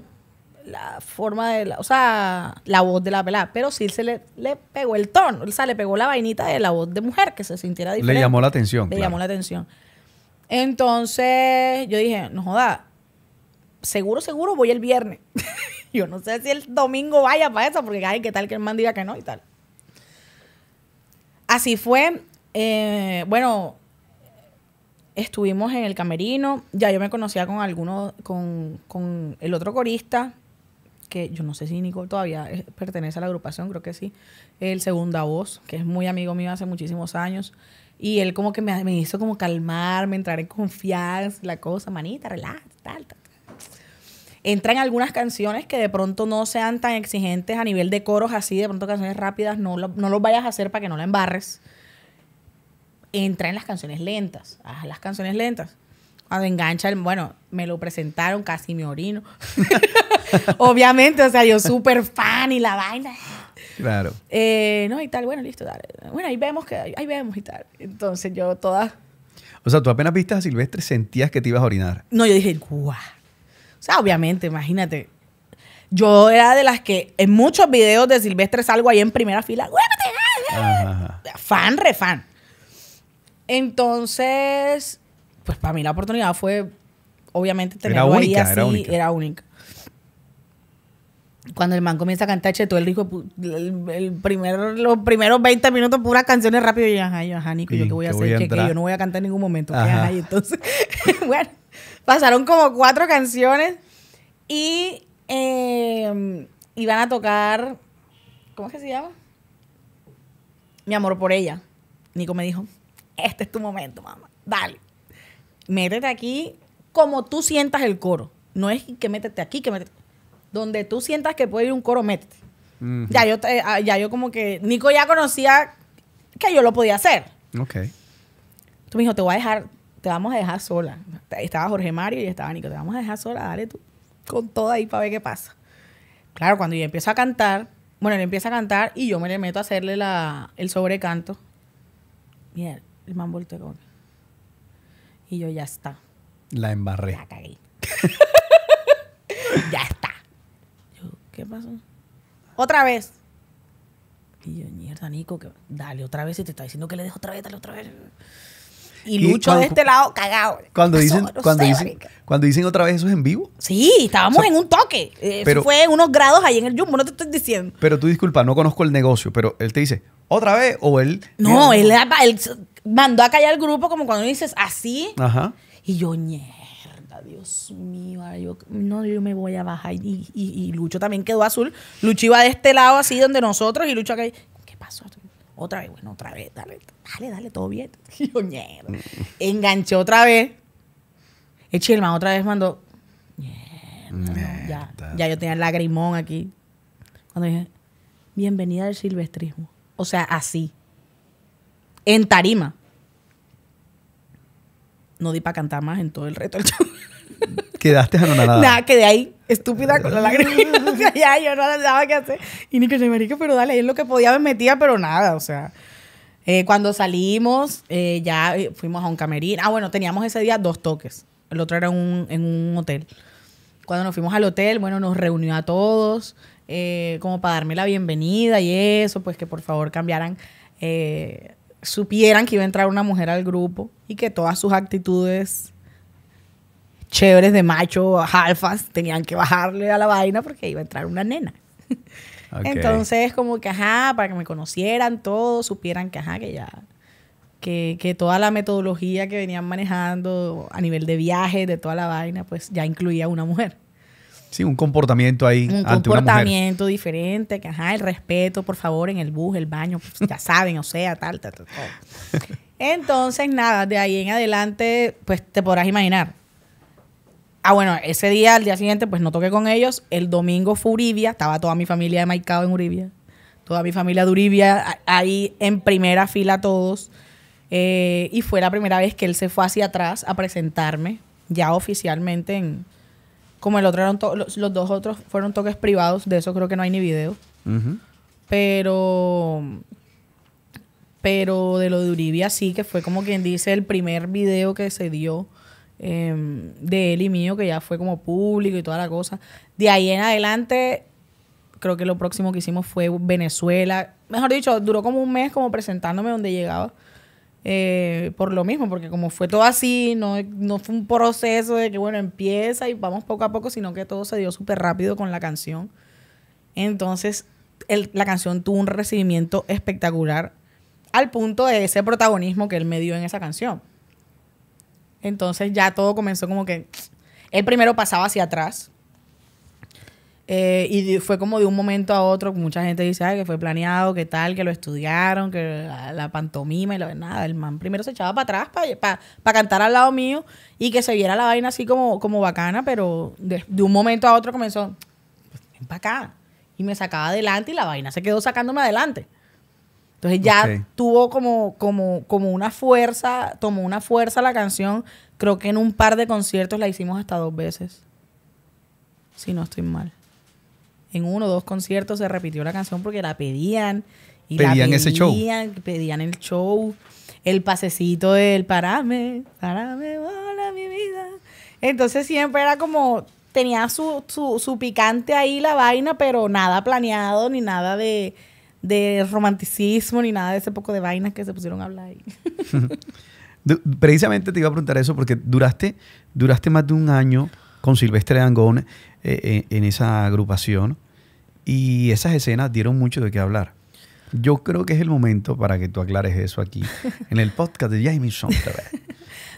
la forma de la, o sea, la voz de la pelada, pero sí se le, pegó el tono, o sea, le pegó la vainita de la voz de mujer que se sintiera diferente. Le llamó la atención. Le llamó la atención. Entonces, yo dije, no joda, seguro, seguro voy el viernes. (laughs) yo no sé si el domingo vaya para eso, porque hay qué tal que el man diga que no y tal. Así fue. Eh, bueno, estuvimos en el camerino, ya yo me conocía con alguno, con, el otro corista, que yo no sé si Nicole todavía eh, pertenece a la agrupación, creo que sí, el segunda voz, que es muy amigo mío hace muchísimos años. Y él como que me, hizo como calmarme, entrar en confianza, la cosa, manita, relaja, tal, tal. Entran algunas canciones que de pronto no sean tan exigentes a nivel de coros así, de pronto canciones rápidas, no, no los vayas a hacer para que no la embarres entra en las canciones lentas. Haz las canciones lentas. Cuando engancha, el, bueno, me lo presentaron, casi me orino. (laughs) Obviamente, o sea, yo súper fan y la vaina. Claro. Eh, no, y tal, bueno, listo, dale. Bueno, ahí vemos que ahí vemos y tal. Entonces yo todas. O sea, tú apenas viste a Silvestre, sentías que te ibas a orinar. No, yo dije, guau. O sea, obviamente, imagínate. Yo era de las que en muchos videos de Silvestre salgo ahí en primera fila. Fan, refan fan. Entonces, pues para mí la oportunidad fue, obviamente, tenerlo era así, era única. Cuando el man comienza a cantar todo el dijo el, los primeros 20 minutos puras canciones rápido y yo, ajá, Nico, ¿yo te voy a hacer? que, yo no voy a cantar en ningún momento. entonces, (laughs) bueno, pasaron como cuatro canciones y em, iban a tocar, ¿cómo es que se llama? Mi amor por ella. Nico me dijo, este es tu momento, mamá. Dale. Métete aquí como tú sientas el coro. No es que métete aquí, que métete. Donde tú sientas que puede ir un coro, métete. Ya yo ah, ya yo como que Nico ya conocía que yo lo podía hacer. Ok. Tú me dijo, te voy a dejar, te vamos a dejar sola. Estaba Jorge Mario y estaba Nico, te vamos a dejar sola, dale tú con todo ahí para ver qué pasa. Claro, cuando yo empiezo a cantar, bueno, él empieza a cantar y yo me le meto a hacerle la, el sobrecanto. Mierda el man Y yo, ya está. La embarré. La cagué. (laughs) ya está. Yo, ¿qué pasó? Otra vez. Y yo, mierda, Nico, dale otra vez. Si te está diciendo que le dejo otra vez, dale otra vez. Y Lucho de este lado, cagado. Cuando dicen, cuando, dicen cuando dicen otra vez, ¿eso es en vivo? Sí, estábamos en un toque. Eh, pero, fue unos grados ahí en el Jumbo, no te estoy diciendo. Pero tú disculpa, no conozco el negocio, pero él te dice, ¿otra vez? O él... No, él, él mandó a callar al grupo como cuando dices así. Ajá. Y yo, mierda, Dios mío, yo, no, yo me voy a bajar. Y, Lucho también quedó azul. Lucho iba de este lado así donde nosotros y Lucho acá. ¿Qué pasó? Otra vez, bueno, otra vez, dale, dale, dale, todo bien. (laughs) Y yo, mierda. Enganché otra vez. El otra vez mandó, ya, ya yo tenía el lagrimón aquí. Cuando dije, bienvenida al silvestrismo. O sea, así. En tarima no di para cantar más en todo el reto del show. (laughs) Quedaste no Nada, quedé ahí estúpida con la lágrima. (laughs) ya yo no sabía qué hacer. Y ni que se pero dale, es lo que podía me metía, pero nada, o sea. Eh, cuando salimos, eh, ya eh, fuimos a un camerín. Ah, bueno, teníamos ese día dos toques. El otro era en un hotel. Cuando nos fuimos al hotel, bueno, nos reunió a todos, como para darme la bienvenida y eso, pues que por favor cambiaran supieran que iba a entrar una mujer al grupo y que todas sus actitudes chéveres de macho, alfas, tenían que bajarle a la vaina porque iba a entrar una nena. Entonces, como que, ajá, para que me conocieran todos, supieran que, ajá, que ya, que, toda la metodología que venían manejando a nivel de viaje, de toda la vaina, pues ya incluía una mujer. Sí, un comportamiento ahí. Un comportamiento diferente, que ajá, el respeto, por favor, en el bus, el baño, pues, ya (laughs) saben, o sea, tal, tal, tal. Entonces, nada, de ahí en adelante, pues te podrás imaginar. Ah, bueno, ese día, al día siguiente, pues no toqué con ellos. El domingo fue Uribia, estaba toda mi familia de Maicao en Uribia. Toda mi familia de Uribia, ahí en primera fila todos. Eh, y fue la primera vez que él se fue hacia atrás a presentarme, ya oficialmente en, como el otro los, dos otros fueron toques privados, de eso creo que no hay ni video. Pero pero de lo de Uribia sí, que fue como quien dice el primer video que se dio em, de él y mío, que ya fue como público y toda la cosa. De ahí en adelante, creo que lo próximo que hicimos fue Venezuela. Mejor dicho, duró como un mes como presentándome donde llegaba. Eh, por lo mismo, porque como fue todo así, no, fue un proceso de que, bueno, empieza y vamos poco a poco, sino que todo se dio súper rápido con la canción. Entonces, la canción tuvo un recibimiento espectacular al punto de ese protagonismo que él me dio en esa canción. Entonces ya todo comenzó como que él primero pasaba hacia atrás eh, y fue como de un momento a otro, mucha gente dice, que fue planeado, que tal, que lo estudiaron, que la, pantomima y lo nada. El man primero se echaba para atrás para cantar al lado mío y que se viera la vaina así como, como bacana, pero de, un momento a otro comenzó, pues, ven para acá. Y me sacaba adelante y la vaina se quedó sacándome adelante. Entonces ya tuvo como, como, como una fuerza, tomó una fuerza la canción. Creo que en un par de conciertos la hicimos hasta dos veces. Si no estoy mal en uno o dos conciertos se repitió la canción porque la pedían. Y pedían, ese show. Pedían el show. El pasecito del parame, parame, hola mi vida. Entonces siempre era como, tenía su, su, picante ahí la vaina, pero nada planeado, ni nada de, romanticismo, ni nada de ese poco de vainas que se pusieron a hablar ahí. (laughs) Precisamente te iba a preguntar eso porque duraste, duraste más de un año con Silvestre Angón. Eh, en esa agrupación. Y esas escenas dieron mucho de qué hablar. Yo creo que es el momento para que tú aclares eso aquí, (laughs) en el podcast de Jamie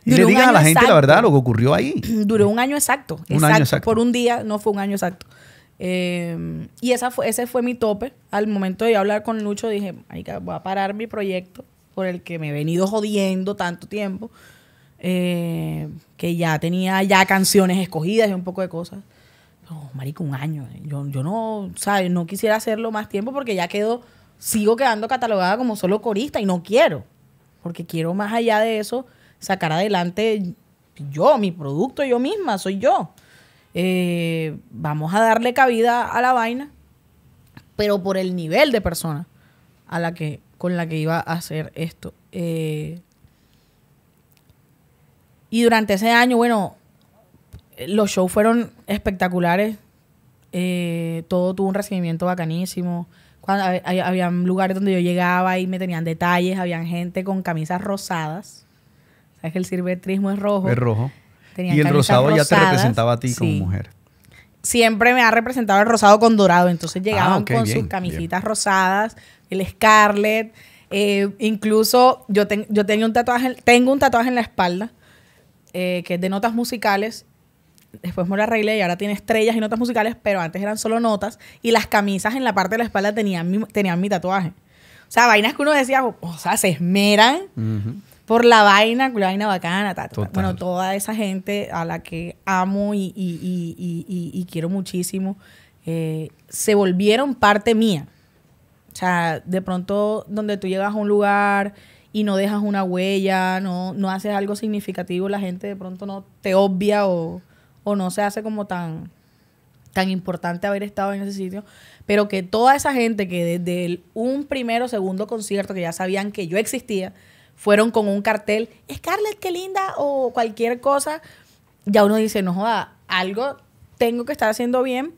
Y le digas a la gente la verdad, lo que ocurrió ahí. (clears throat) Duró un año exacto. Por un día, no fue un año exacto. Em, y esa ese fue mi tope. Al momento de hablar con Lucho, dije, voy a parar mi proyecto por el que me he venido jodiendo tanto tiempo. Eh, que ya tenía ya canciones escogidas y un poco de cosas. No, marico, un año. Yo, no, No quisiera hacerlo más tiempo porque ya quedo, sigo quedando catalogada como solo corista y no quiero. Porque quiero más allá de eso sacar adelante yo, mi producto, yo misma, soy yo. Eh, vamos a darle cabida a la vaina, pero por el nivel de persona a la que, con la que iba a hacer esto. Eh, y durante ese año, bueno, los shows fueron espectaculares. Eh, todo tuvo un recibimiento bacanísimo. Cuando, habían lugares donde yo llegaba y me tenían detalles, habían gente con camisas rosadas. Sabes que el silvestrismo es rojo. Es rojo. y el rosado ya te representaba a ti como mujer. Siempre me ha representado el rosado con dorado. Entonces llegaban ah, con sus camisitas rosadas, el Scarlet. Eh, incluso yo, tenía un tatuaje, tengo un tatuaje en la espalda, eh, que es de notas musicales, después me la arreglé y ahora tiene estrellas y notas musicales, pero antes eran solo notas y las camisas en la parte de la espalda tenían mi, tenían mi tatuaje. O sea, vainas que uno decía, o, sea, se esmeran por la vaina, la vaina bacana. Bueno, toda esa gente a la que amo y, y, y, y quiero muchísimo, eh, se volvieron parte mía. O sea, de pronto donde tú llegas a un lugar y no dejas una huella, no, no haces algo significativo, la gente de pronto no te obvia o o no se hace como tan, tan importante haber estado en ese sitio, pero que toda esa gente que desde un primero, segundo concierto, que ya sabían que yo existía, fueron con un cartel, Scarlett, qué linda, o cualquier cosa, ya uno dice, no joda, algo tengo que estar haciendo bien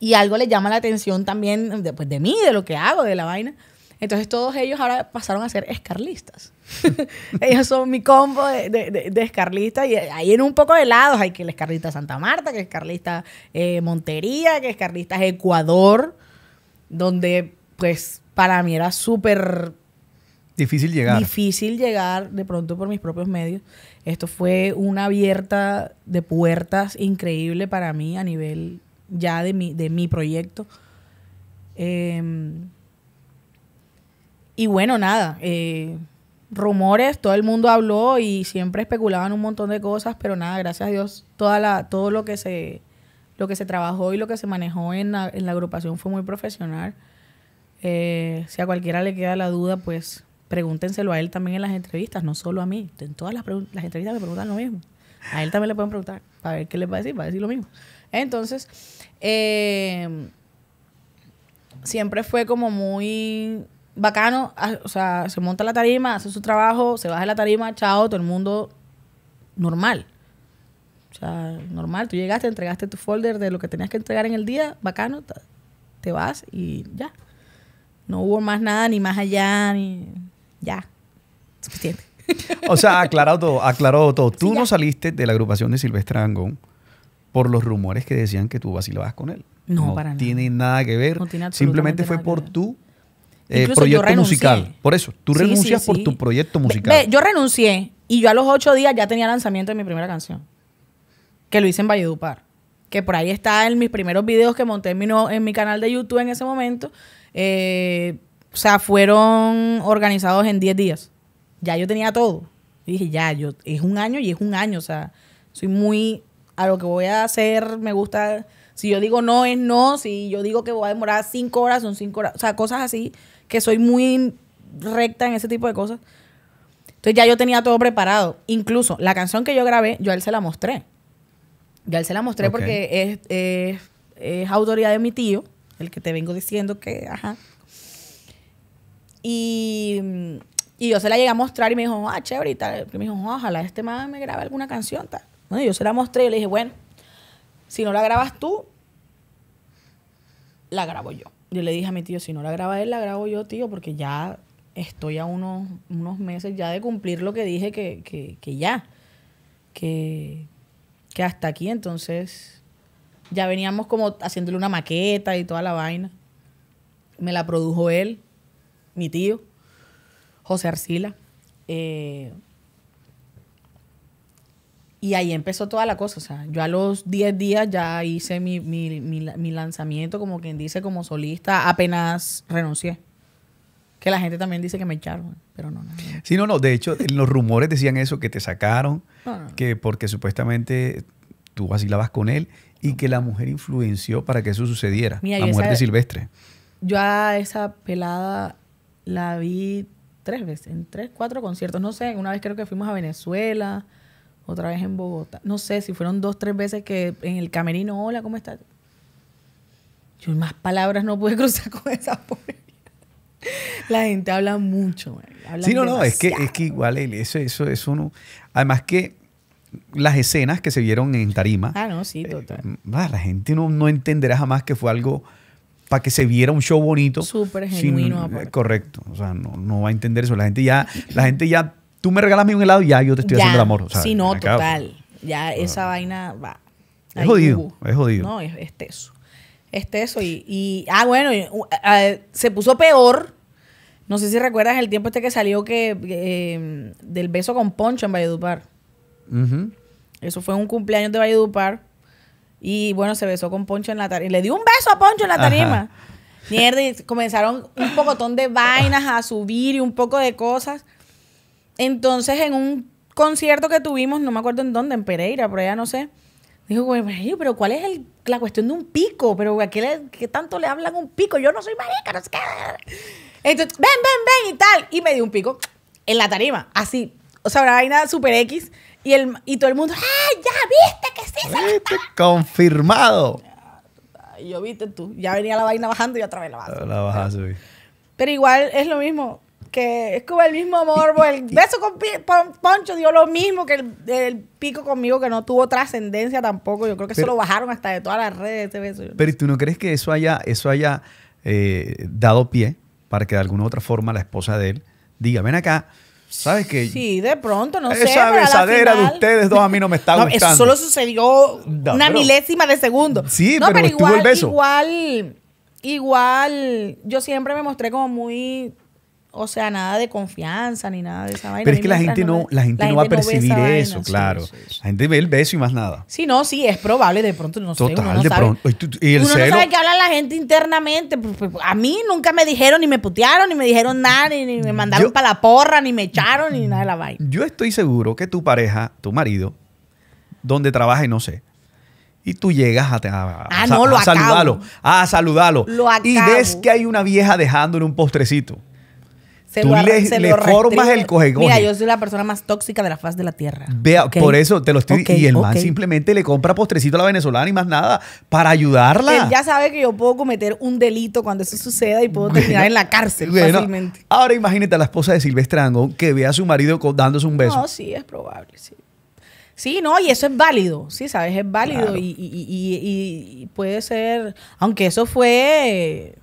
y algo le llama la atención también de mí, de lo que hago, de la vaina. Entonces todos ellos ahora pasaron a ser escarlistas. (laughs) ellos son mi combo de, escarlistas y ahí en un poco de lados hay que el escarlista Santa Marta, que el escarlista eh, Montería, que el escarlista Ecuador, donde pues para mí era súper... Difícil llegar. Difícil llegar de pronto por mis propios medios. Esto fue una abierta de puertas increíble para mí a nivel ya de mi, de mi proyecto. Eh, y bueno, nada, eh, rumores, todo el mundo habló y siempre especulaban un montón de cosas, pero nada, gracias a Dios, toda la, todo lo que se lo que se trabajó y lo que se manejó en la, agrupación fue muy profesional. Eh, si a cualquiera le queda la duda, pues pregúntenselo a él también en las entrevistas, no solo a mí. En todas las, entrevistas me preguntan lo mismo. A él también le pueden preguntar para ver qué le va a decir, va a decir lo mismo. Entonces, eh, siempre fue como muy bacano, ah, o sea, se monta la tarima, hace su trabajo, se baja la tarima, chao, todo el mundo normal. O sea, normal, tú llegaste, entregaste tu folder de lo que tenías que entregar en el día, bacano, te vas y ya. No hubo más nada, ni más allá, ni ya. Suficiente. O sea, aclarado todo, aclarado todo. Tú no saliste de la agrupación de Silvestre Angón por los rumores que decían que tú vas y vas con él. No, para nada. tiene nada que ver. Simplemente fue por tú eh, proyecto musical. Por eso, tú renuncias por tu proyecto musical. yo renuncié y yo a los ocho días ya tenía lanzamiento de mi primera canción, que lo hice en Valledupar. Que por ahí está en mis primeros videos que monté en mi, en mi canal de YouTube en ese momento. Eh, o sea, fueron organizados en diez días. Ya yo tenía todo. Y dije, ya, yo, es un año y es un año. O sea, soy muy a lo que voy a hacer, me gusta. Si yo digo no, es no. Si yo digo que voy a demorar cinco horas, son cinco horas. O sea, cosas así que soy muy recta en ese tipo de cosas. Entonces ya yo tenía todo preparado. Incluso la canción que yo grabé, yo a él se la mostré. Yo él se la mostré porque es, autoridad de mi tío, el que te vengo diciendo que, ajá. Y, yo se la llegué a mostrar y me dijo, ah, chévere, y me dijo, ojalá este man me grabe alguna canción, tal. Bueno, yo se la mostré y le dije, bueno, si no la grabas tú, la grabo yo yo le dije a mi tío, si no la graba él, la grabo yo, tío, porque ya estoy a unos, unos meses ya de cumplir lo que dije que, ya, que, que hasta aquí, entonces ya veníamos como haciéndole una maqueta y toda la vaina. Me la produjo él, mi tío, José Arcila. Eh, y ahí empezó toda la cosa. O sea, yo a los 10 días ya hice mi, lanzamiento, como quien dice, como solista, apenas renuncié. Que la gente también dice que me echaron, pero no, no. Sí, no, no. De hecho, los rumores decían eso, que te sacaron, que porque supuestamente tú vacilabas con él y que la mujer influenció para que eso sucediera. la mujer Silvestre. Yo a esa pelada la vi tres veces, en tres, cuatro conciertos. No sé, una vez creo que fuimos a Venezuela otra vez en Bogotá. No sé si fueron dos, tres veces que en el camerino, hola, ¿cómo estás? Yo más palabras no pude (laughs) cruzar con esa poesía. La gente habla mucho. Habla sí, no, no, es que, es que igual eso, eso es uno. Además que las escenas que se vieron en Tarima. Ah, no, sí, eh, total. la gente no, entenderá jamás que fue algo para que se viera un show bonito. Súper genuino. correcto. O sea, no, no va a entender eso. La gente ya, la gente ya tú me regalas un helado y ya yo te estoy haciendo el amor. sí, no, total. Ya ah. esa vaina va. Es jodido, uh. es jodido. No, es, teso. Es teso y, ah, bueno, uh, ah, se puso peor. No sé si recuerdas el tiempo este que salió que em, del beso con Poncho en Valledupar. Eso fue un cumpleaños de Valledupar. Y bueno, se besó con Poncho en la tarima. Le dio un beso a Poncho en la tarima. Mierda, y comenzaron un pocotón de vainas a subir y un poco de cosas. Entonces, en un concierto que tuvimos, no me acuerdo en dónde, en Pereira, por allá no sé, dijo, güey, pero ¿cuál es la cuestión de un pico? ¿Pero a qué, tanto le hablan un pico? Yo no soy marica, no sé qué. Entonces, ven, ven, ven y tal. Y me dio un pico en la tarima, así. O sea, una vaina super X. Y, el, todo el mundo, ¡ah, ya viste que sí! Se Confirmado. yo, viste tú, ya venía la vaina bajando y otra vez la Pero igual es lo mismo que es como el mismo amor. El (laughs) beso con Poncho dio lo mismo que el, pico conmigo, que no tuvo trascendencia tampoco. Yo creo que se lo bajaron hasta de todas las redes ese beso. Pero tú no crees que eso haya, eso haya eh, dado pie para que de alguna u otra forma la esposa de él diga, ven acá, ¿Sabes qué? Sí, de pronto, no sé. Esa besadera de ustedes dos a mí no me está (laughs) gustando. Eso solo sucedió una milésima de segundo. Sí, pero, igual, igual, igual, yo siempre me mostré como muy o sea, nada de confianza ni nada de esa vaina. Pero es que la gente no, la gente, va a percibir eso, claro. La gente ve el beso y más nada. Sí, no, sí, es probable, de pronto no sé. Total, de pronto. Y el uno no sabe qué habla la gente internamente. Pues, pues, a mí nunca me dijeron, ni me putearon, ni me dijeron nada, ni, me mandaron para la porra, ni me echaron, ni mm. nada de la vaina. Yo estoy seguro que tu pareja, tu marido, donde trabaja y no sé, y tú llegas a, a, ah, saludarlo. A saludarlo. y ves que hay una vieja dejándole un postrecito tú le, formas el cojecón. Mira, yo soy la persona más tóxica de la faz de la tierra. Vea, por eso te lo estoy Y el man simplemente le compra postrecito a la venezolana y más nada para ayudarla. Él ya sabe que yo puedo cometer un delito cuando eso suceda y puedo terminar en la cárcel fácilmente. Ahora imagínate a la esposa de Silvestre Angón que vea a su marido dándose un beso. No, sí, es probable, sí. Sí, no, y eso es válido, sí, sabes, es válido y, y, puede ser, aunque eso fue,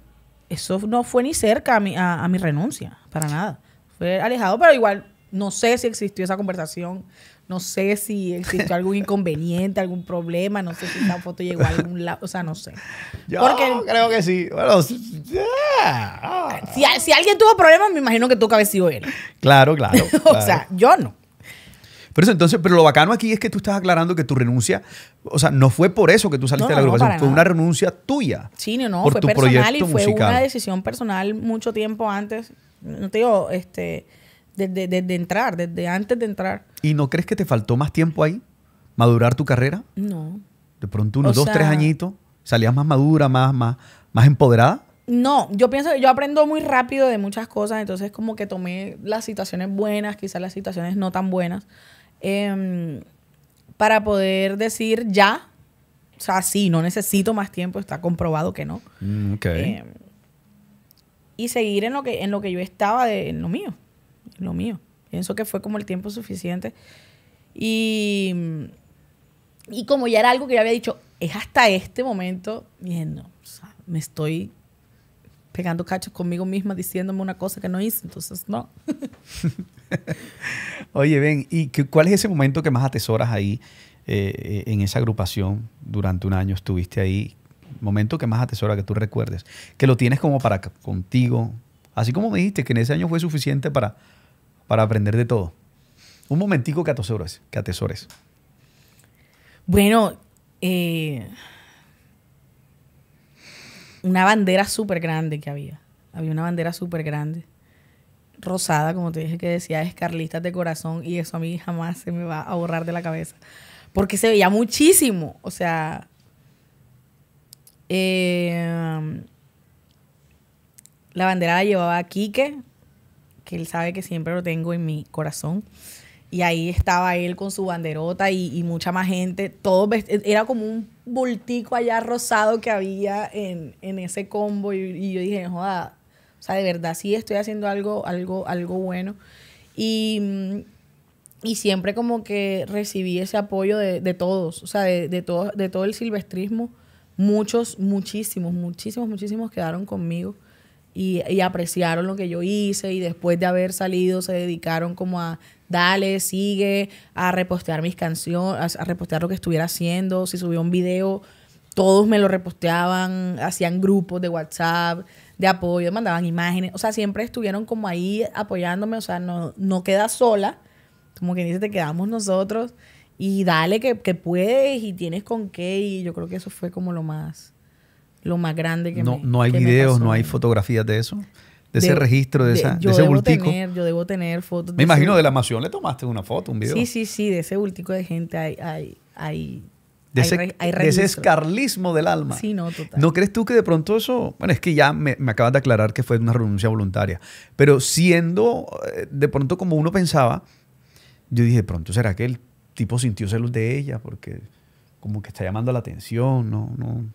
eso no fue ni cerca a mi renuncia, para nada. Fue alejado, pero igual no sé si existió esa conversación, no sé si existió algún (laughs) inconveniente, algún problema, no sé si esa foto llegó a algún lado, o sea, no sé. Yo creo que sí. Bueno, si, si, alguien tuvo problemas, me imagino que tú sido él. Claro, claro. (laughs) o sea, yo no. Pero entonces, pero lo bacano aquí es que tú estás aclarando que tu renuncia, o sea, no fue por eso que tú saliste de la agrupación, fue una renuncia tuya. Sí, no, no, fue personal y fue una decisión personal mucho tiempo antes. No te digo, este, desde, entrar, desde antes de entrar. ¿Y no crees que te faltó más tiempo ahí? ¿Madurar tu carrera? No. De pronto unos dos, tres añitos, salías más madura, más, más, más empoderada. No, yo pienso que yo aprendo muy rápido de muchas cosas, entonces como que tomé las situaciones buenas, quizás las situaciones no tan buenas, Em, para poder decir ya. O sea, sí, no necesito más tiempo, está comprobado que no. Mm, em, y seguir en lo que, en lo que yo estaba, de, en lo mío, en lo mío. Pienso que fue como el tiempo suficiente. Y, y como ya era algo que yo había dicho, es hasta este momento, viendo o sea, me estoy pegando cachos conmigo misma diciéndome una cosa que no hice, entonces no. (laughs) (laughs) Oye, ven ¿y cuál es ese momento que más atesoras ahí eh, eh, en esa agrupación? Durante un año estuviste ahí. Momento que más atesora que tú recuerdes. Que lo tienes como para contigo. Así como me dijiste que en ese año fue suficiente para, para aprender de todo. Un momentico que atesores. Que atesores. Bueno, eh, una bandera súper grande que había. Había una bandera súper grande rosada, como te dije que decía, es de corazón y eso a mí jamás se me va a borrar de la cabeza. Porque se veía muchísimo, o sea... Em, la bandera la llevaba a Quique, que él sabe que siempre lo tengo en mi corazón. Y ahí estaba él con su banderota y, mucha más gente. Todo era como un bultico allá rosado que había en, ese combo. Y, y yo dije, joda, o sea, de verdad, sí estoy haciendo algo, algo, algo bueno. Y, siempre como que recibí ese apoyo de, todos, o sea, de, de, todo, de todo el silvestrismo. Muchos, muchísimos, muchísimos, muchísimos quedaron conmigo. Y, apreciaron lo que yo hice y después de haber salido se dedicaron como a dale, sigue, a repostear mis canciones, a, a, repostear lo que estuviera haciendo, si subía un video, todos me lo reposteaban, hacían grupos de WhatsApp, de apoyo, mandaban imágenes, o sea, siempre estuvieron como ahí apoyándome, o sea, no, no quedas sola, como que dice, te quedamos nosotros y dale que, puedes y tienes con qué y yo creo que eso fue como lo más, lo más grande que no, No hay videos, no hay fotografías de eso. De, ese registro, de, esa, ese bultico. yo debo tener fotos. Me imagino de la mansión le tomaste una foto, un video. Sí, sí, sí, de ese bultico de gente hay, hay, hay ese, hay, escarlismo del alma. Sí, no, total. ¿No crees tú que de pronto eso, bueno, es que ya me, acabas de aclarar que fue una renuncia voluntaria, pero siendo eh, de pronto como uno pensaba, yo dije, de pronto, ¿será que el tipo sintió celos de ella? Porque como que está llamando la atención, no, no.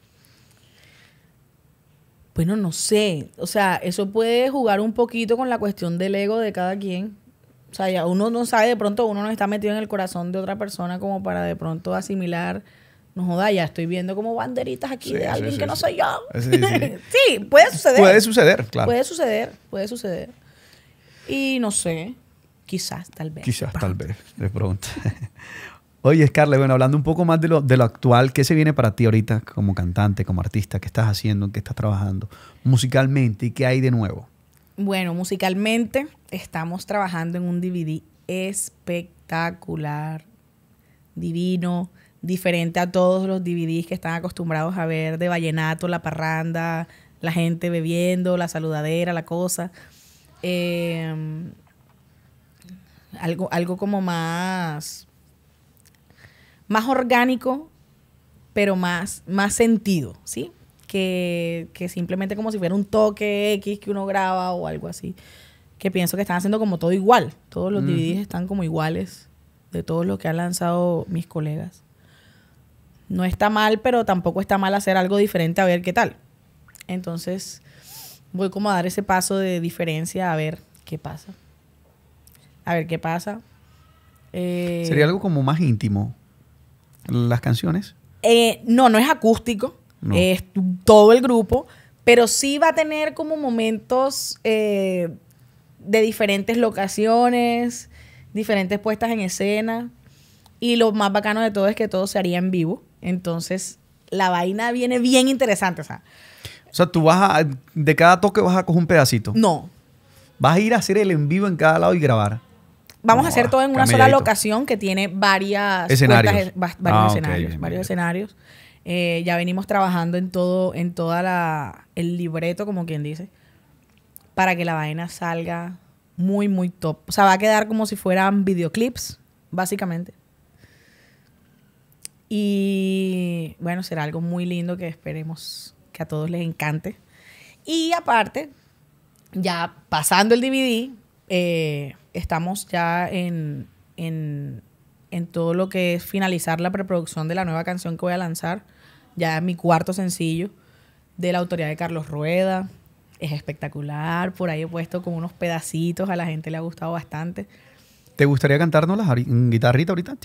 Bueno, no sé. O sea, eso puede jugar un poquito con la cuestión del ego de cada quien. O sea, uno no sabe, de pronto uno no está metido en el corazón de otra persona como para de pronto asimilar no joda, ya estoy viendo como banderitas aquí de alguien que no soy yo. (laughs) Sí, puede suceder. Puede suceder, claro. Puede suceder, puede suceder. Y no sé, quizás, tal vez. Quizás, tal vez, de pronto. (laughs) Oye, Scarlett, bueno, hablando un poco más de lo, de lo actual, ¿qué se viene para ti ahorita como cantante, como artista? ¿Qué estás haciendo? qué estás trabajando? Musicalmente, ¿y qué hay de nuevo? Bueno, musicalmente estamos trabajando en un DVD espectacular, divino diferente a todos los DVDs que están acostumbrados a ver de vallenato, la parranda, la gente bebiendo, la saludadera, la cosa. Em, algo, algo como más, más orgánico, pero más, más sentido, ¿sí? Que, simplemente como si fuera un toque X que uno graba o algo así. Que pienso que están haciendo como todo igual. Todos los DVDs están como iguales de todo lo que han lanzado mis colegas no está mal, pero tampoco está mal hacer algo diferente a ver qué tal. Entonces, voy como a dar ese paso de diferencia a ver qué pasa. A ver qué pasa. Eh, ¿Sería algo como más íntimo? ¿Las canciones? Eh, no, no es acústico. Es todo el grupo. Pero sí va a tener como momentos eh, de diferentes locaciones, diferentes puestas en escena. Y lo más bacano de todo es que todo se haría en vivo. Entonces, la vaina viene bien interesante. O sea, tú vas a, de cada toque vas a coger un pedacito. No. Vas a ir a hacer el en vivo en cada lado y grabar. Vamos a hacer todo en una sola locación que tiene varias escenarios. Eh, ah, varios, escenarios varios escenarios. Eh, ya venimos trabajando en todo, en toda el libreto, como quien dice, para que la vaina salga muy, muy top. O sea, va a quedar como si fueran videoclips, básicamente. Y bueno, será algo muy lindo que esperemos que a todos les encante. Y aparte, ya pasando el DVD, eh, estamos ya en, todo lo que es finalizar la preproducción de la nueva canción que voy a lanzar. Ya mi cuarto sencillo de la autoría de Carlos Rueda. Es espectacular. Por ahí he puesto como unos pedacitos. A la gente le ha gustado bastante. ¿Te gustaría cantarnos la guitarrita ahorita?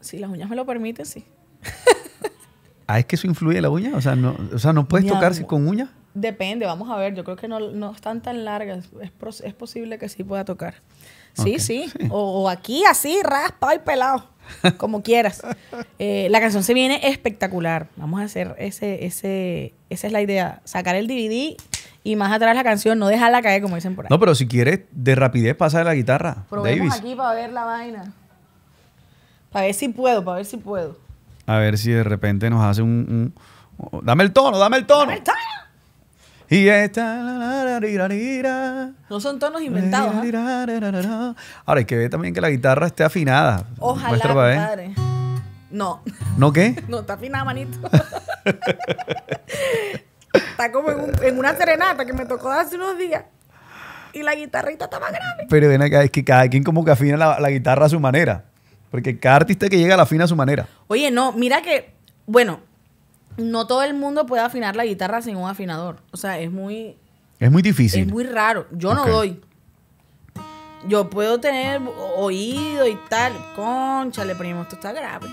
Si las uñas me lo permiten, sí. ah, es que eso influye la uña. O sea, no, o sea, ¿no puedes tocar con uñas. Depende, vamos a ver. Yo creo que no, están tan largas. Es, posible que sí pueda tocar. Sí, sí. O, aquí, así, raspado y pelado. Como quieras. (laughs) Eh, la canción se viene espectacular. Vamos a hacer ese, ese, esa es la idea. Sacar el DVD y más atrás la canción, no dejarla caer, como dicen por ahí. No, pero si quieres, de rapidez pasa de la guitarra. Probemos Davis. aquí para ver la vaina. Para ver si puedo, para ver si puedo. A ver si de repente nos hace un. Dame el tono, dame el tono. Dame el tono. Y esta. No son tonos inventados. ¿ah? Ahora hay que ver también que la guitarra esté afinada. Ojalá, padre. No. ¿No qué? (laughs) No, está afinada, manito. está como en, una serenata que me tocó hace unos días. Y la guitarrita está más grave. Pero es que cada quien como que afina la guitarra a su manera. Porque cada artista que llega la afina a su manera. Oye, no, mira que, bueno, no todo el mundo puede afinar la guitarra sin un afinador. O sea, es muy... Es muy difícil. Es muy raro. Yo no doy. Yo puedo tener oído y tal. Conchale, primo, esto está grave.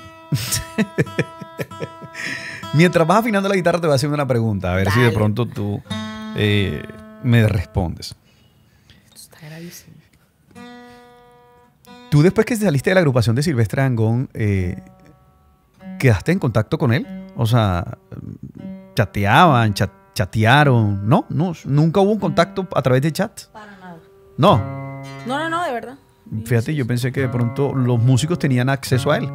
(laughs) Mientras vas afinando la guitarra, te voy haciendo una pregunta. A ver si de pronto tú eh, me respondes. Tú después que saliste de la agrupación de Silvestre Angón, eh, ¿quedaste en contacto con él? O sea, chateaban, chatearon, ¿no? ¿no? Nunca hubo un contacto a través de chat. Para nada. No. No, no, no, de verdad. Fíjate, yo pensé que de pronto los músicos tenían acceso a él.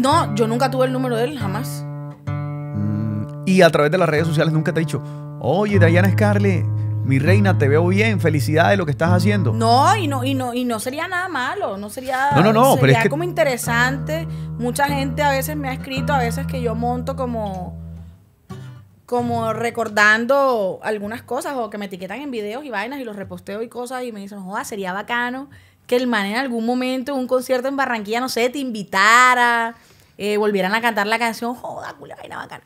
No, yo nunca tuve el número de él, jamás. Mm, y a través de las redes sociales nunca te ha dicho, oye, Diana Scarlett, mi reina, te veo bien, felicidades lo que estás haciendo. No, y no, y no, y no sería nada malo, no sería, no, no, no, sería pero es como interesante. Mucha gente a veces me ha escrito, a veces que yo monto como, como recordando algunas cosas, o que me etiquetan en videos y vainas y los reposteo y cosas, y me dicen, joda, sería bacano que el man en algún momento, en un concierto en Barranquilla, no sé, te invitara, eh, volvieran a cantar la canción, joda, culia, vaina bacana.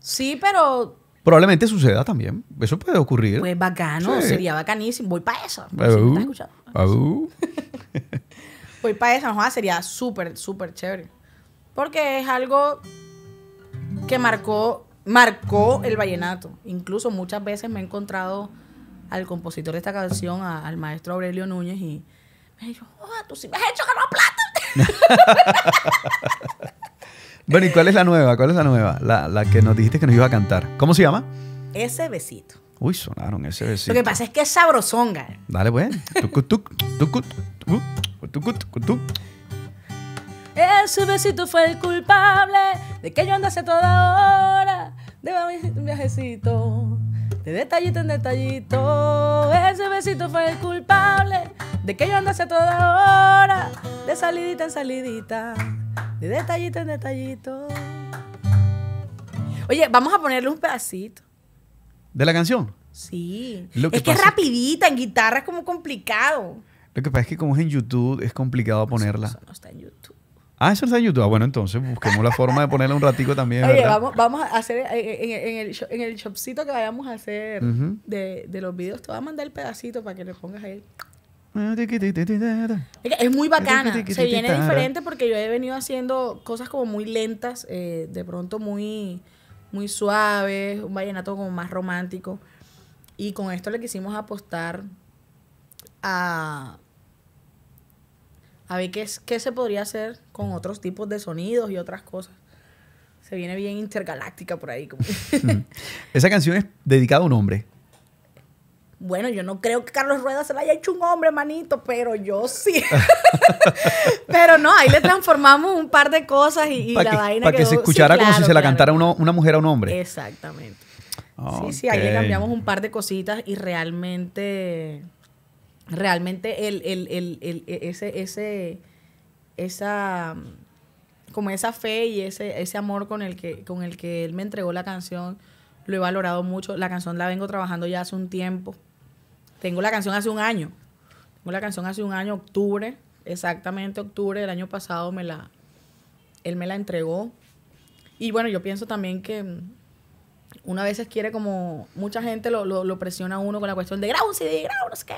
Sí, pero Probablemente suceda también. Eso puede ocurrir. Pues bacano, sería bacanísimo. Voy para eso. (laughs) Voy para eso, sería súper, súper chévere. Porque es algo que marcó, marcó el vallenato. Incluso muchas veces me he encontrado al compositor de esta canción, al maestro Aurelio Núñez, y me dijo, oh, tú sí me has hecho ganar plata. (laughs) Bueno, ¿y cuál es la nueva? ¿Cuál es la nueva? La, que nos dijiste que nos iba a cantar. ¿Cómo se llama? Ese besito. Uy, sonaron ese besito. Lo que pasa es que es sabrosonga. Dale, pues. Ese besito fue el culpable de que yo andase toda hora de un viajecito. De detallito en detallito, ese besito fue el culpable de que yo andase toda hora, de salidita en salidita, de detallito en detallito. Oye, vamos a ponerle un pedacito. ¿De la canción? Sí. es que es rapidita, en guitarra es como complicado. Lo que pasa es que como es en YouTube, es complicado ponerla. Eso no está en YouTube. Ah, eso está en YouTube. Ah, bueno, entonces busquemos la forma de ponerle un ratico también. Oye, Vamos, a hacer eh, eh, en, el, en el shopcito que vayamos a hacer de, los videos, te voy a mandar el pedacito para que lo pongas ahí. Es muy bacana. Se viene diferente porque yo he venido haciendo cosas como muy lentas, eh, de pronto muy, muy suaves, un vallenato como más romántico. Y con esto le quisimos apostar a a ver qué, es, qué se podría hacer con otros tipos de sonidos y otras cosas. Se viene bien intergaláctica por ahí. (laughs) Esa canción es dedicada a un hombre. Bueno, yo no creo que Carlos Rueda se la haya hecho un hombre, manito, pero yo sí. (laughs) pero no, ahí le transformamos un par de cosas y, la que, Para que se escuchara como si se la cantara una mujer a un hombre. Exactamente. Sí, sí, ahí le cambiamos un par de cositas y realmente realmente el, e, ese, ese, esa, como esa fe y ese, ese amor con el, que, con el que él me entregó la canción, lo he valorado mucho. La canción la vengo trabajando ya hace un tiempo. Tengo la canción hace un año. Tengo la canción hace un año, octubre, exactamente octubre del año pasado me la, él me la entregó. Y bueno, yo pienso también que mm, una veces quiere como mucha gente lo, presiona a uno con la cuestión de grabo un CD, no qué,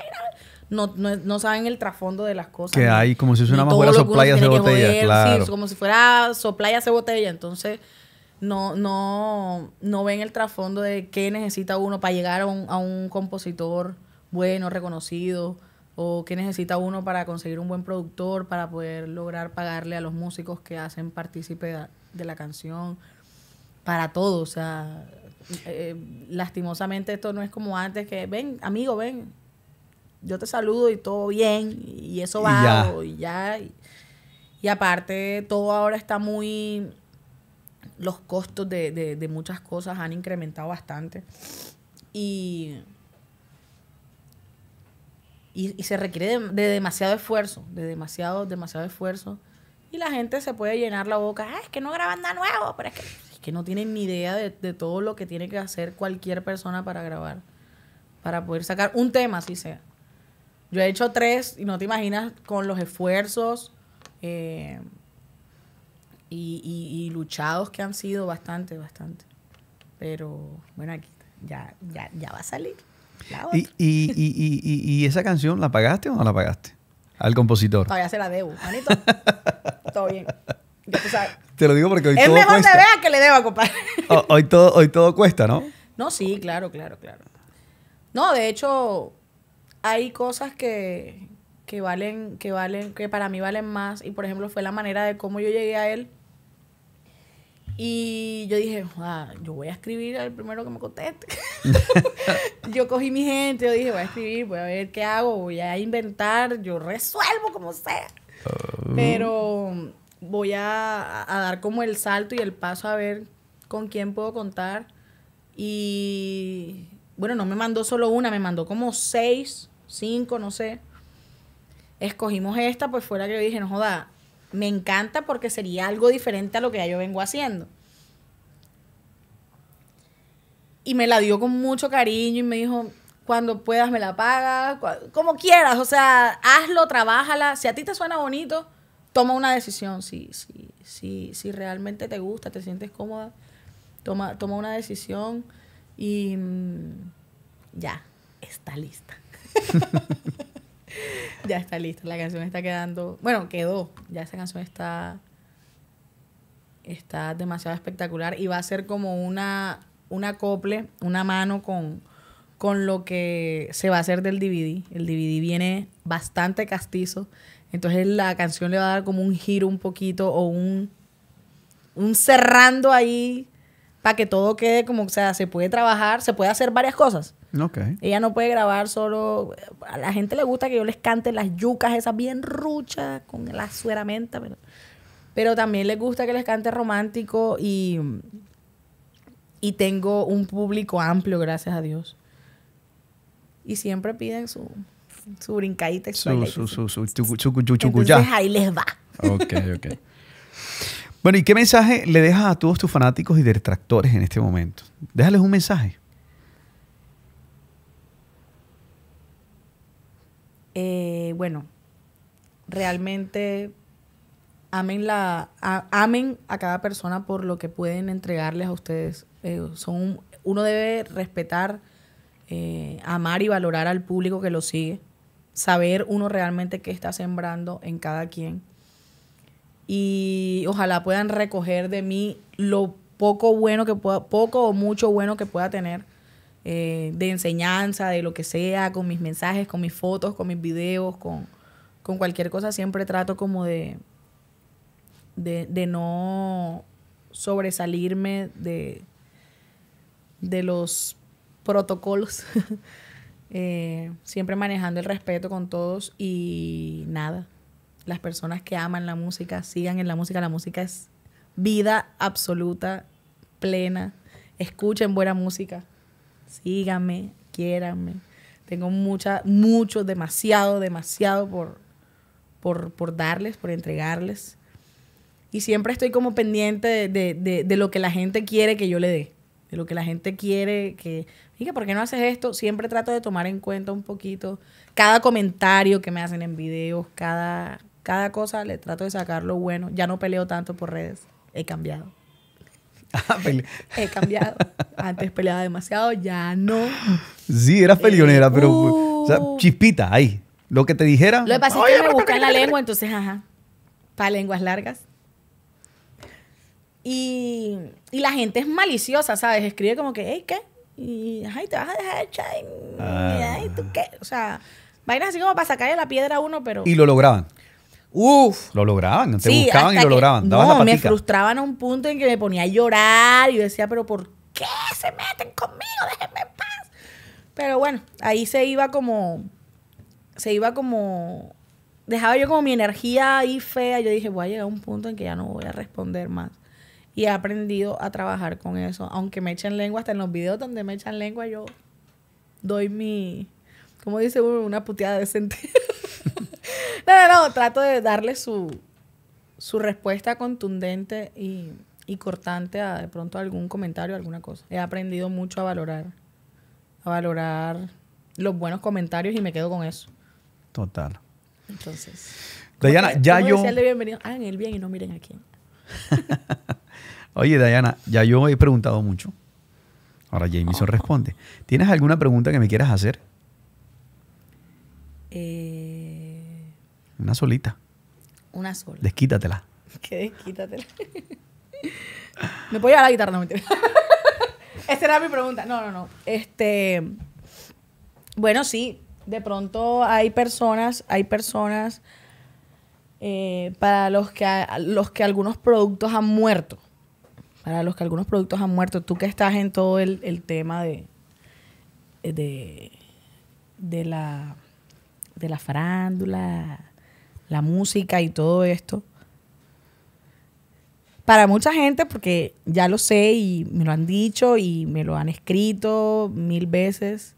no, no, saben el trasfondo de las cosas. Que hay como si fuera una soplaya se botella. claro. Sí, como si fuera soplaya de botella. Entonces, no, no, no ven el trasfondo de qué necesita uno para llegar a un, compositor bueno, reconocido o qué necesita uno para conseguir un buen productor, para poder lograr pagarle a los músicos que hacen partícipe de la canción, para todo. O sea, eh, lastimosamente esto no es como antes que, ven, amigo, ven, yo te saludo y todo bien, y eso va, y ya. Y, aparte, todo ahora está muy. Los costos de, de, de muchas cosas han incrementado bastante. Y. Y, se requiere de, demasiado esfuerzo, de demasiado, demasiado esfuerzo. Y la gente se puede llenar la boca, ah, es que no graban nada nuevo, pero es que, es que no tienen ni idea de todo lo que tiene que hacer cualquier persona para grabar, para poder sacar un tema, si sea. Yo he hecho tres y no te imaginas con los esfuerzos eh, y, luchados que han sido bastante, bastante. Pero bueno, aquí ya, ya, va a salir. Y, esa canción la pagaste o no la pagaste? Al compositor. Todavía se la debo. Manito, (laughs) todo bien. Te lo digo porque hoy todo cuesta. Es mejor que vea que le a compadre. hoy, todo, hoy todo cuesta, ¿no? No, sí, claro, claro, claro. No, de hecho, hay cosas que, que valen, que valen, que para mí valen más. Y por ejemplo, fue la manera de cómo yo llegué a él. Y yo dije, ah, yo voy a escribir al primero que me conteste. (laughs) yo cogí mi gente, yo dije, voy a escribir, voy a ver qué hago, voy a inventar, yo resuelvo como sea. Oh. Pero voy a, a, dar como el salto y el paso a ver con quién puedo contar. Y bueno, no me mandó solo una, me mandó como seis cinco, no sé. Escogimos esta, pues fuera que yo dije, no joda, me encanta porque sería algo diferente a lo que ya yo vengo haciendo. Y me la dio con mucho cariño y me dijo, cuando puedas me la pagas, como quieras, o sea, hazlo, trabájala. Si a ti te suena bonito, toma una decisión. Si, si realmente te gusta, te sientes cómoda, toma, toma una decisión y mm, ya, está lista. (laughs) ya está listo la canción está quedando. Bueno, quedó. Ya esa canción está. Está demasiado espectacular y va a ser como una, Una una mano con, con lo que se va a hacer del DVD. El DVD viene bastante castizo. Entonces la canción le va a dar como un giro un poquito o un, un cerrando ahí para que todo quede como, o sea, se puede trabajar, se puede hacer varias cosas. Ella no puede grabar solo. A la gente le gusta que yo les cante las yucas esas bien ruchas con la sueramenta, pero, pero también le gusta que les cante romántico y, y tengo un público amplio, gracias a Dios. Y siempre piden su, su brincadita. Entonces ahí les va. bueno, ¿y qué mensaje le dejas a todos tus fanáticos y detractores en este momento? Déjales un mensaje. Eh, bueno, realmente amen, la, a, amen a cada persona por lo que pueden entregarles a ustedes. Eh, son, uno debe respetar, eh, amar y valorar al público que lo sigue, saber uno realmente qué está sembrando en cada quien. Y ojalá puedan recoger de mí lo poco bueno que pueda, poco o mucho bueno que pueda tener eh, de enseñanza, de lo que sea, con mis mensajes, con mis fotos, con mis videos, con, cualquier cosa, siempre trato como de, de, no sobresalirme de, de los protocolos. (laughs) Eh, siempre manejando el respeto con todos y nada. Las personas que aman la música, sigan en la música. La música es vida absoluta, plena. Escuchen buena música síganme, quiéranme. Tengo mucha, mucho, demasiado, demasiado por, por, darles, por entregarles. Y siempre estoy como pendiente de, de, lo que la gente quiere que yo le dé. De lo que la gente quiere que... Diga, ¿por qué no haces esto? Siempre trato de tomar en cuenta un poquito cada comentario que me hacen en videos, cada, cada cosa le trato de sacar lo bueno. Ya no peleo tanto por redes. He cambiado. (laughs) Ah, (laughs) He cambiado. Antes peleaba demasiado, ya no. Sí, era peleonera, eh, pero uh. chispita ahí. Lo que te dijera. Lo que pasa es que me buscan la lengua, entonces, ajá. Para lenguas largas. Y, la gente es maliciosa, ¿sabes? Escribe como que, hey, ¿qué? Y, ay, te vas a dejar echar. Ah. ¿tú qué? O sea, vainas así como para sacarle la piedra a uno, pero. Y lo lograban. Uf. Lo lograban, te buscaban y lo lograban. no, me frustraban a un punto en que me ponía a llorar y decía, pero ¿por qué se meten conmigo? Déjenme en paz. Pero bueno, ahí se iba como, se iba como, dejaba yo como mi energía ahí fea. Yo dije, voy a llegar a un punto en que ya no voy a responder más. Y he aprendido a trabajar con eso. Aunque me echen lengua, hasta en los videos donde me echan lengua, yo doy mi, como dice uno, una puteada decente. (laughs) no, no, no, trato de darle su, su respuesta contundente y, y, cortante a de pronto algún comentario, alguna cosa. He aprendido mucho a valorar, a valorar los buenos comentarios y me quedo con eso. Total. Entonces. Dayana, ya yo. bienvenido? Ah, en el bien y no miren a quién. (laughs) Oye, Dayana, ya yo he preguntado mucho. Ahora Jamison ah. responde. ¿Tienes alguna pregunta que me quieras hacer? Una solita. Una sola. Desquítatela. (laughs) ¿Qué desquítatela? (laughs) ¿Me puedo llevar la guitarra? No, (laughs) Esa era mi pregunta. No, no, no. Este... Bueno, sí. De pronto hay personas, hay personas... Eh, para los que, los que algunos productos han muerto. Para los que algunos productos han muerto. Tú que estás en todo el, el tema de, de, de, la, de la farándula, la música y todo esto. Para mucha gente, porque ya lo sé y me lo han dicho y me lo han escrito mil veces,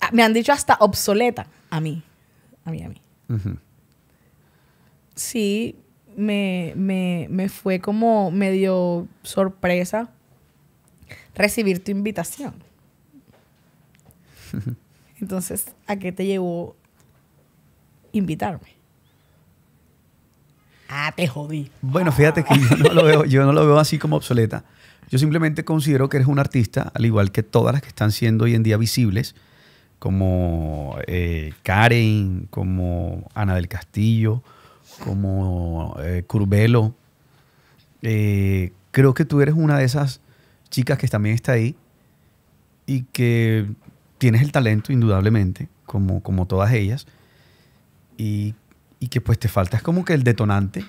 ah, me han dicho hasta obsoleta a mí, a mí, a mí. Sí, me, me fue como medio sorpresa recibir tu invitación. (laughs) Entonces, ¿a qué te llevó invitarme. Ah, te jodí. Bueno, fíjate que yo no, lo veo, yo no lo veo así como obsoleta. Yo simplemente considero que eres un artista, al igual que todas las que están siendo hoy en día visibles, como eh, Karen, como Ana del Castillo, como eh, Curbelo. Eh, creo que tú eres una de esas chicas que también está ahí y que tienes el talento, indudablemente, como, como todas ellas y, que pues te falta es como que el detonante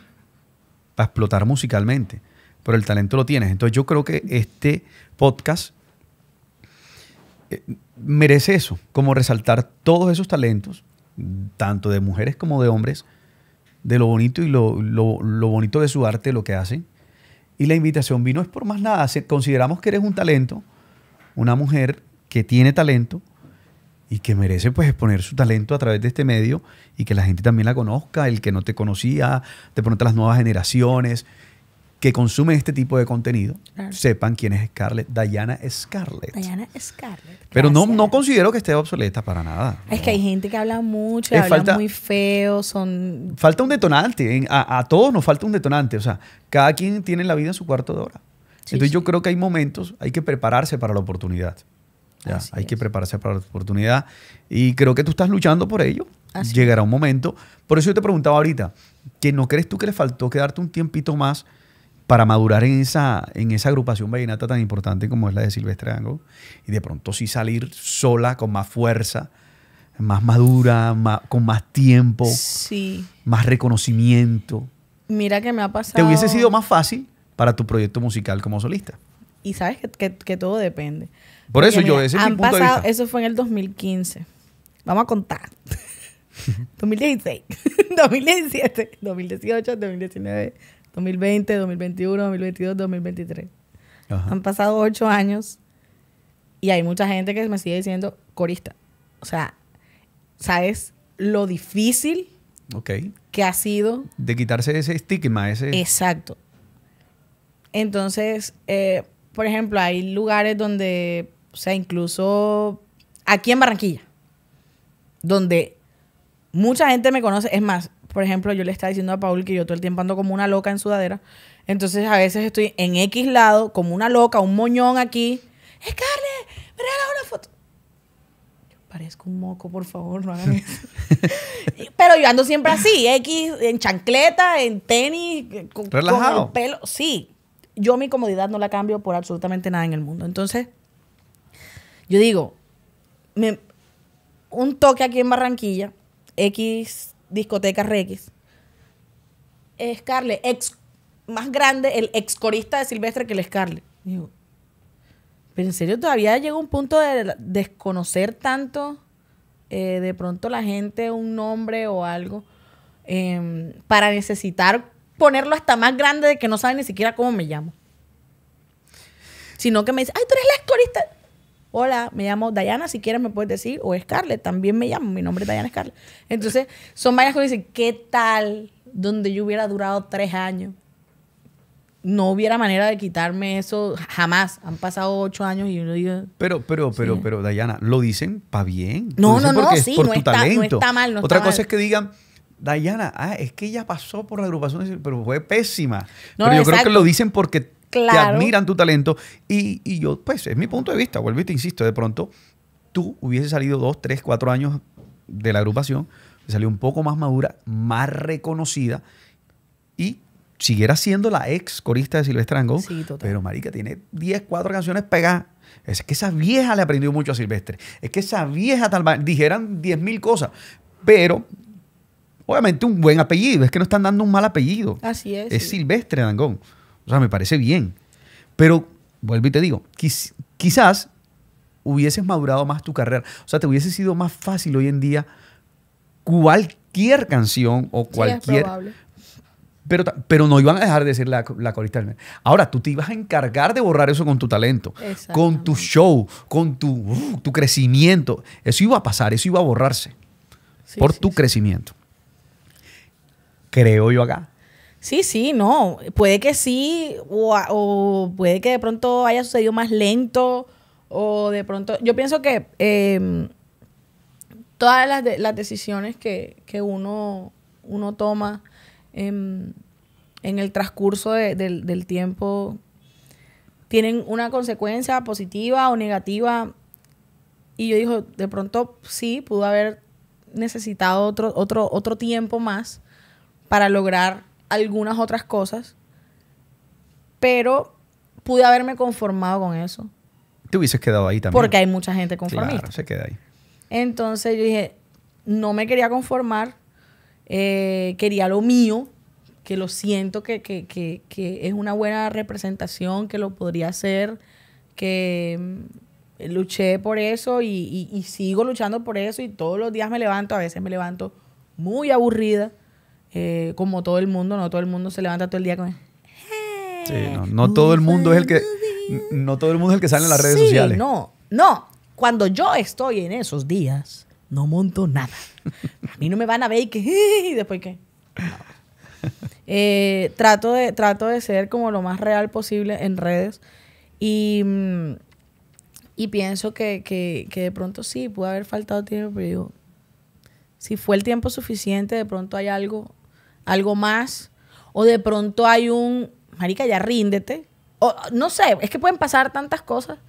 para explotar musicalmente, pero el talento lo tienes. Entonces yo creo que este podcast eh, merece eso, como resaltar todos esos talentos, tanto de mujeres como de hombres, de lo bonito y lo, lo bonito de su arte, lo que hacen. Y la invitación vino es por más nada, consideramos que eres un talento, una mujer que tiene talento, y que merece pues exponer su talento a través de este medio y que la gente también la conozca, el que no te conocía, de pronto las nuevas generaciones que consumen este tipo de contenido sepan quién es Scarlett, Diana Scarlett. Diana Scarlett. Pero no, no considero que esté obsoleta para nada. Es que hay gente que habla mucho, habla muy feo, son... Falta un detonante, a, a, todos nos falta un detonante, o sea, cada quien tiene la vida en su cuarto de hora. Entonces yo creo que hay momentos, hay que prepararse para la oportunidad. Ya, hay que prepararse para la oportunidad. Y creo que tú estás luchando por ello. Llegará un momento. Por eso yo te preguntaba ahorita, ¿que no crees tú que le faltó quedarte un tiempito más para madurar en esa, en esa agrupación vallenata tan importante como es la de Silvestre Ango? Y de pronto sí salir sola, con más fuerza, más madura, con más tiempo, más reconocimiento. Mira que me ha pasado. ¿Te hubiese sido más fácil para tu proyecto musical como solista? Y sabes que todo depende. Por eso yo, decía ese es pasado, Eso fue en el 2015. Vamos a contar. 2016, 2017, 2018, 2019, 2020, 2021, 2022, 2023. Han pasado ocho años y hay mucha gente que me sigue diciendo corista. O sea, ¿sabes lo difícil que ha sido? De quitarse ese estigma, ese... Exacto. Entonces, eh, por ejemplo, hay lugares donde, o sea, incluso aquí en Barranquilla, donde mucha gente me conoce. Es más, por ejemplo, yo le estaba diciendo a Paul que yo todo el tiempo ando como una loca en sudadera. Entonces a veces estoy en X lado, como una loca, un moñón aquí. ¡Es eh, carne! ¡Me regalas una foto! parezco un moco, por favor, no hagan eso. (laughs) Pero yo ando siempre así, X, en chancleta, en tenis, con, Relajado. pelo. Sí, yo mi comodidad no la cambio por absolutamente nada en el mundo. Entonces, yo digo, un toque aquí en Barranquilla, X discoteca Rex, es Carle, ex, más grande, el ex corista de Silvestre que el Scarle. pero en serio todavía llega un punto de desconocer tanto eh, de pronto la gente un nombre o algo em, para necesitar ponerlo hasta más grande de que no sabe ni siquiera cómo me llamo. Sino que me dice, ay, tú eres la escorista. Hola, me llamo Dayana, si quieres me puedes decir, o Scarlett, también me llamo, mi nombre es Diana Scarlett. Entonces, son varias cosas que dicen, ¿qué tal donde yo hubiera durado tres años? no hubiera manera de quitarme eso jamás. Han pasado ocho años y yo digo. Pero, pero, pero, pero, Dayana, lo dicen para bien. No, no, no, sí, no, está, mal. Otra cosa es que digan, Dayana, ah, es que ella pasó por la agrupación, pero fue pésima. pero yo creo que lo dicen porque te admiran tu talento. Y, yo, pues, es mi punto de vista, vuelvo te insisto, de pronto tú hubiese salido dos, tres, cuatro años de la agrupación, salió un poco más madura, más reconocida y siguiera siendo la ex corista de Silvestre Angón. Sí, pero Marica tiene 10, 4 canciones pegadas. Es que esa vieja le aprendió mucho a Silvestre. Es que esa vieja tal vez... dijeran diez mil cosas. Pero Obviamente un buen apellido, es que no están dando un mal apellido. Así es. Es Silvestre Dangón. O sea, me parece bien. Pero, vuelvo y te digo, quizás hubieses madurado más tu carrera. O sea, te hubiese sido más fácil hoy en día cualquier canción o cualquier... pero, pero, no iban a dejar de ser la, la corista Ahora, tú te ibas a encargar de borrar eso con tu talento, con tu show, con uh, tu, crecimiento. Eso iba a pasar, eso iba a borrarse por tu crecimiento creo yo acá. Sí, sí, no. Puede que sí, o, puede que de pronto haya sucedido más lento, o de pronto. Yo pienso que em, todas las, decisiones que, uno, uno toma em, en el transcurso del, tiempo tienen una consecuencia positiva o negativa. Y yo digo, de pronto sí, pudo haber necesitado otro, otro, otro tiempo más para lograr algunas otras cosas, pero pude haberme conformado con eso. Te hubieses quedado ahí también. Porque hay mucha gente conformista. Claro, se queda ahí. Entonces yo dije, no me quería conformar, eh, quería lo mío, que lo siento que, es una buena representación, que lo podría hacer, que mm, luché por eso y, sigo luchando por eso y todos los días me levanto, a veces me levanto muy aburrida, eh, como todo el mundo, no todo el mundo se levanta todo el día con... no, todo el mundo es el que... No todo el mundo es el que sale en las redes sociales. No, no. Cuando yo estoy en esos días, no monto nada. A mí no me van a ver y que... (laughs) Y después qué? Eh, trato, de, trato de ser como lo más real posible en redes y, mm, pienso que, que, de pronto sí, puede haber faltado tiempo, pero digo, si fue el tiempo suficiente, de pronto hay algo algo más, o de pronto hay un, marica, ya ríndete, o no sé, es que pueden pasar tantas cosas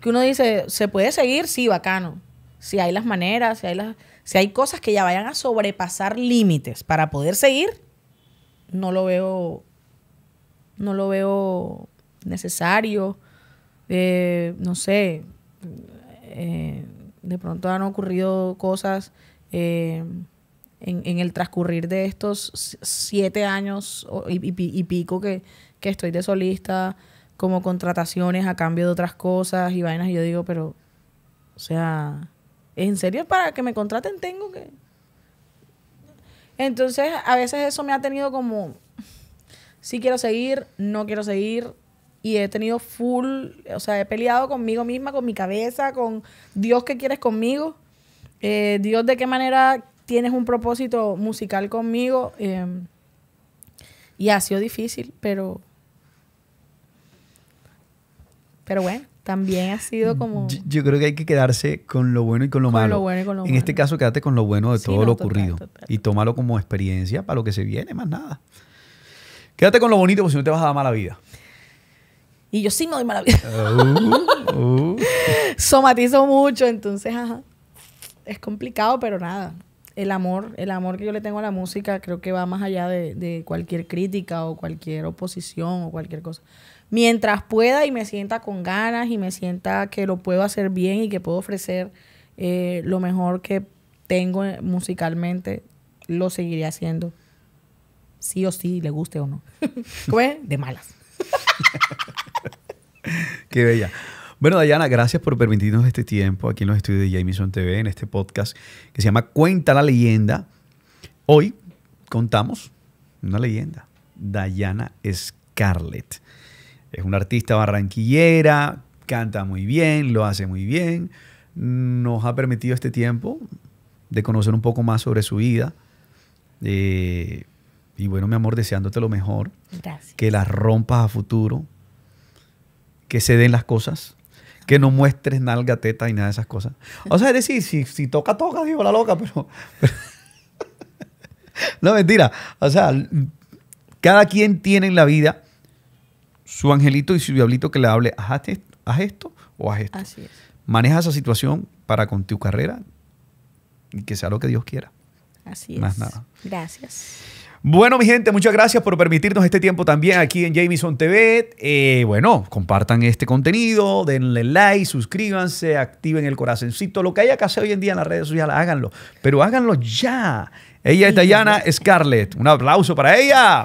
que uno dice, ¿se puede seguir? Sí, bacano. Si hay las maneras, si hay, las, si hay cosas que ya vayan a sobrepasar límites para poder seguir, no lo veo, no lo veo necesario. Eh, no sé, eh, de pronto han ocurrido cosas eh, en, el transcurrir de estos siete años y, pico que, estoy de solista, como contrataciones a cambio de otras cosas y vainas, y yo digo, pero, o sea, ¿en serio para que me contraten tengo que...? Entonces, a veces eso me ha tenido como, sí quiero seguir, no quiero seguir, y he tenido full, o sea, he peleado conmigo misma, con mi cabeza, con Dios que quieres conmigo, eh, Dios de qué manera tienes un propósito musical conmigo. Em, y ha sido difícil, pero. Pero bueno, también ha sido mm, como. Yo, creo que hay que quedarse con lo bueno y con lo con malo. Lo bueno y con lo en este caso, quédate con lo bueno de todo lo ocurrido. Y tómalo como experiencia para lo que se viene, más nada. Quédate con lo bonito, porque si no te vas a dar mala vida. Y yo sí me doy mala vida. Uh, uh. (laughs) Somatizo mucho, entonces, Es complicado, pero nada el amor, el amor que yo le tengo a la música creo que va más allá de, cualquier crítica o cualquier oposición o cualquier cosa. Mientras pueda y me sienta con ganas y me sienta que lo puedo hacer bien y que puedo ofrecer eh, lo mejor que tengo eh, musicalmente, lo seguiré haciendo. Sí o sí, le guste o no. (laughs) ¿Cómo De malas. Qué bella. Bueno, Dayana, gracias por permitirnos este tiempo aquí en los estudios de Jamison TV, en este podcast que se llama Cuenta la leyenda. Hoy contamos una leyenda, Dayana Scarlett. Es una artista barranquillera, canta muy bien, lo hace muy bien. Nos ha permitido este tiempo de conocer un poco más sobre su vida. Eh, y bueno, mi amor, deseándote lo mejor. Gracias. Que las rompas a futuro, que se den las cosas que no muestres nalga, teta y nada de esas cosas. O sea, es decir, si, si toca, toca, digo la loca, pero, (laughs) no, mentira. O sea, cada quien tiene en la vida su angelito y su diablito que le hable, este, haz esto, o haz esto. Así es. Maneja esa situación para con tu carrera y que sea lo que Dios quiera. Así es. Más nada. Gracias. Bueno, mi gente, muchas gracias por permitirnos este tiempo también aquí en Jamison TV. Eh, bueno, compartan este contenido, denle like, suscríbanse, activen el corazoncito. Lo que haya que hacer hoy en día en las redes sociales, háganlo. Pero háganlo ya. Ella es Dayana Scarlett. Un aplauso para ella.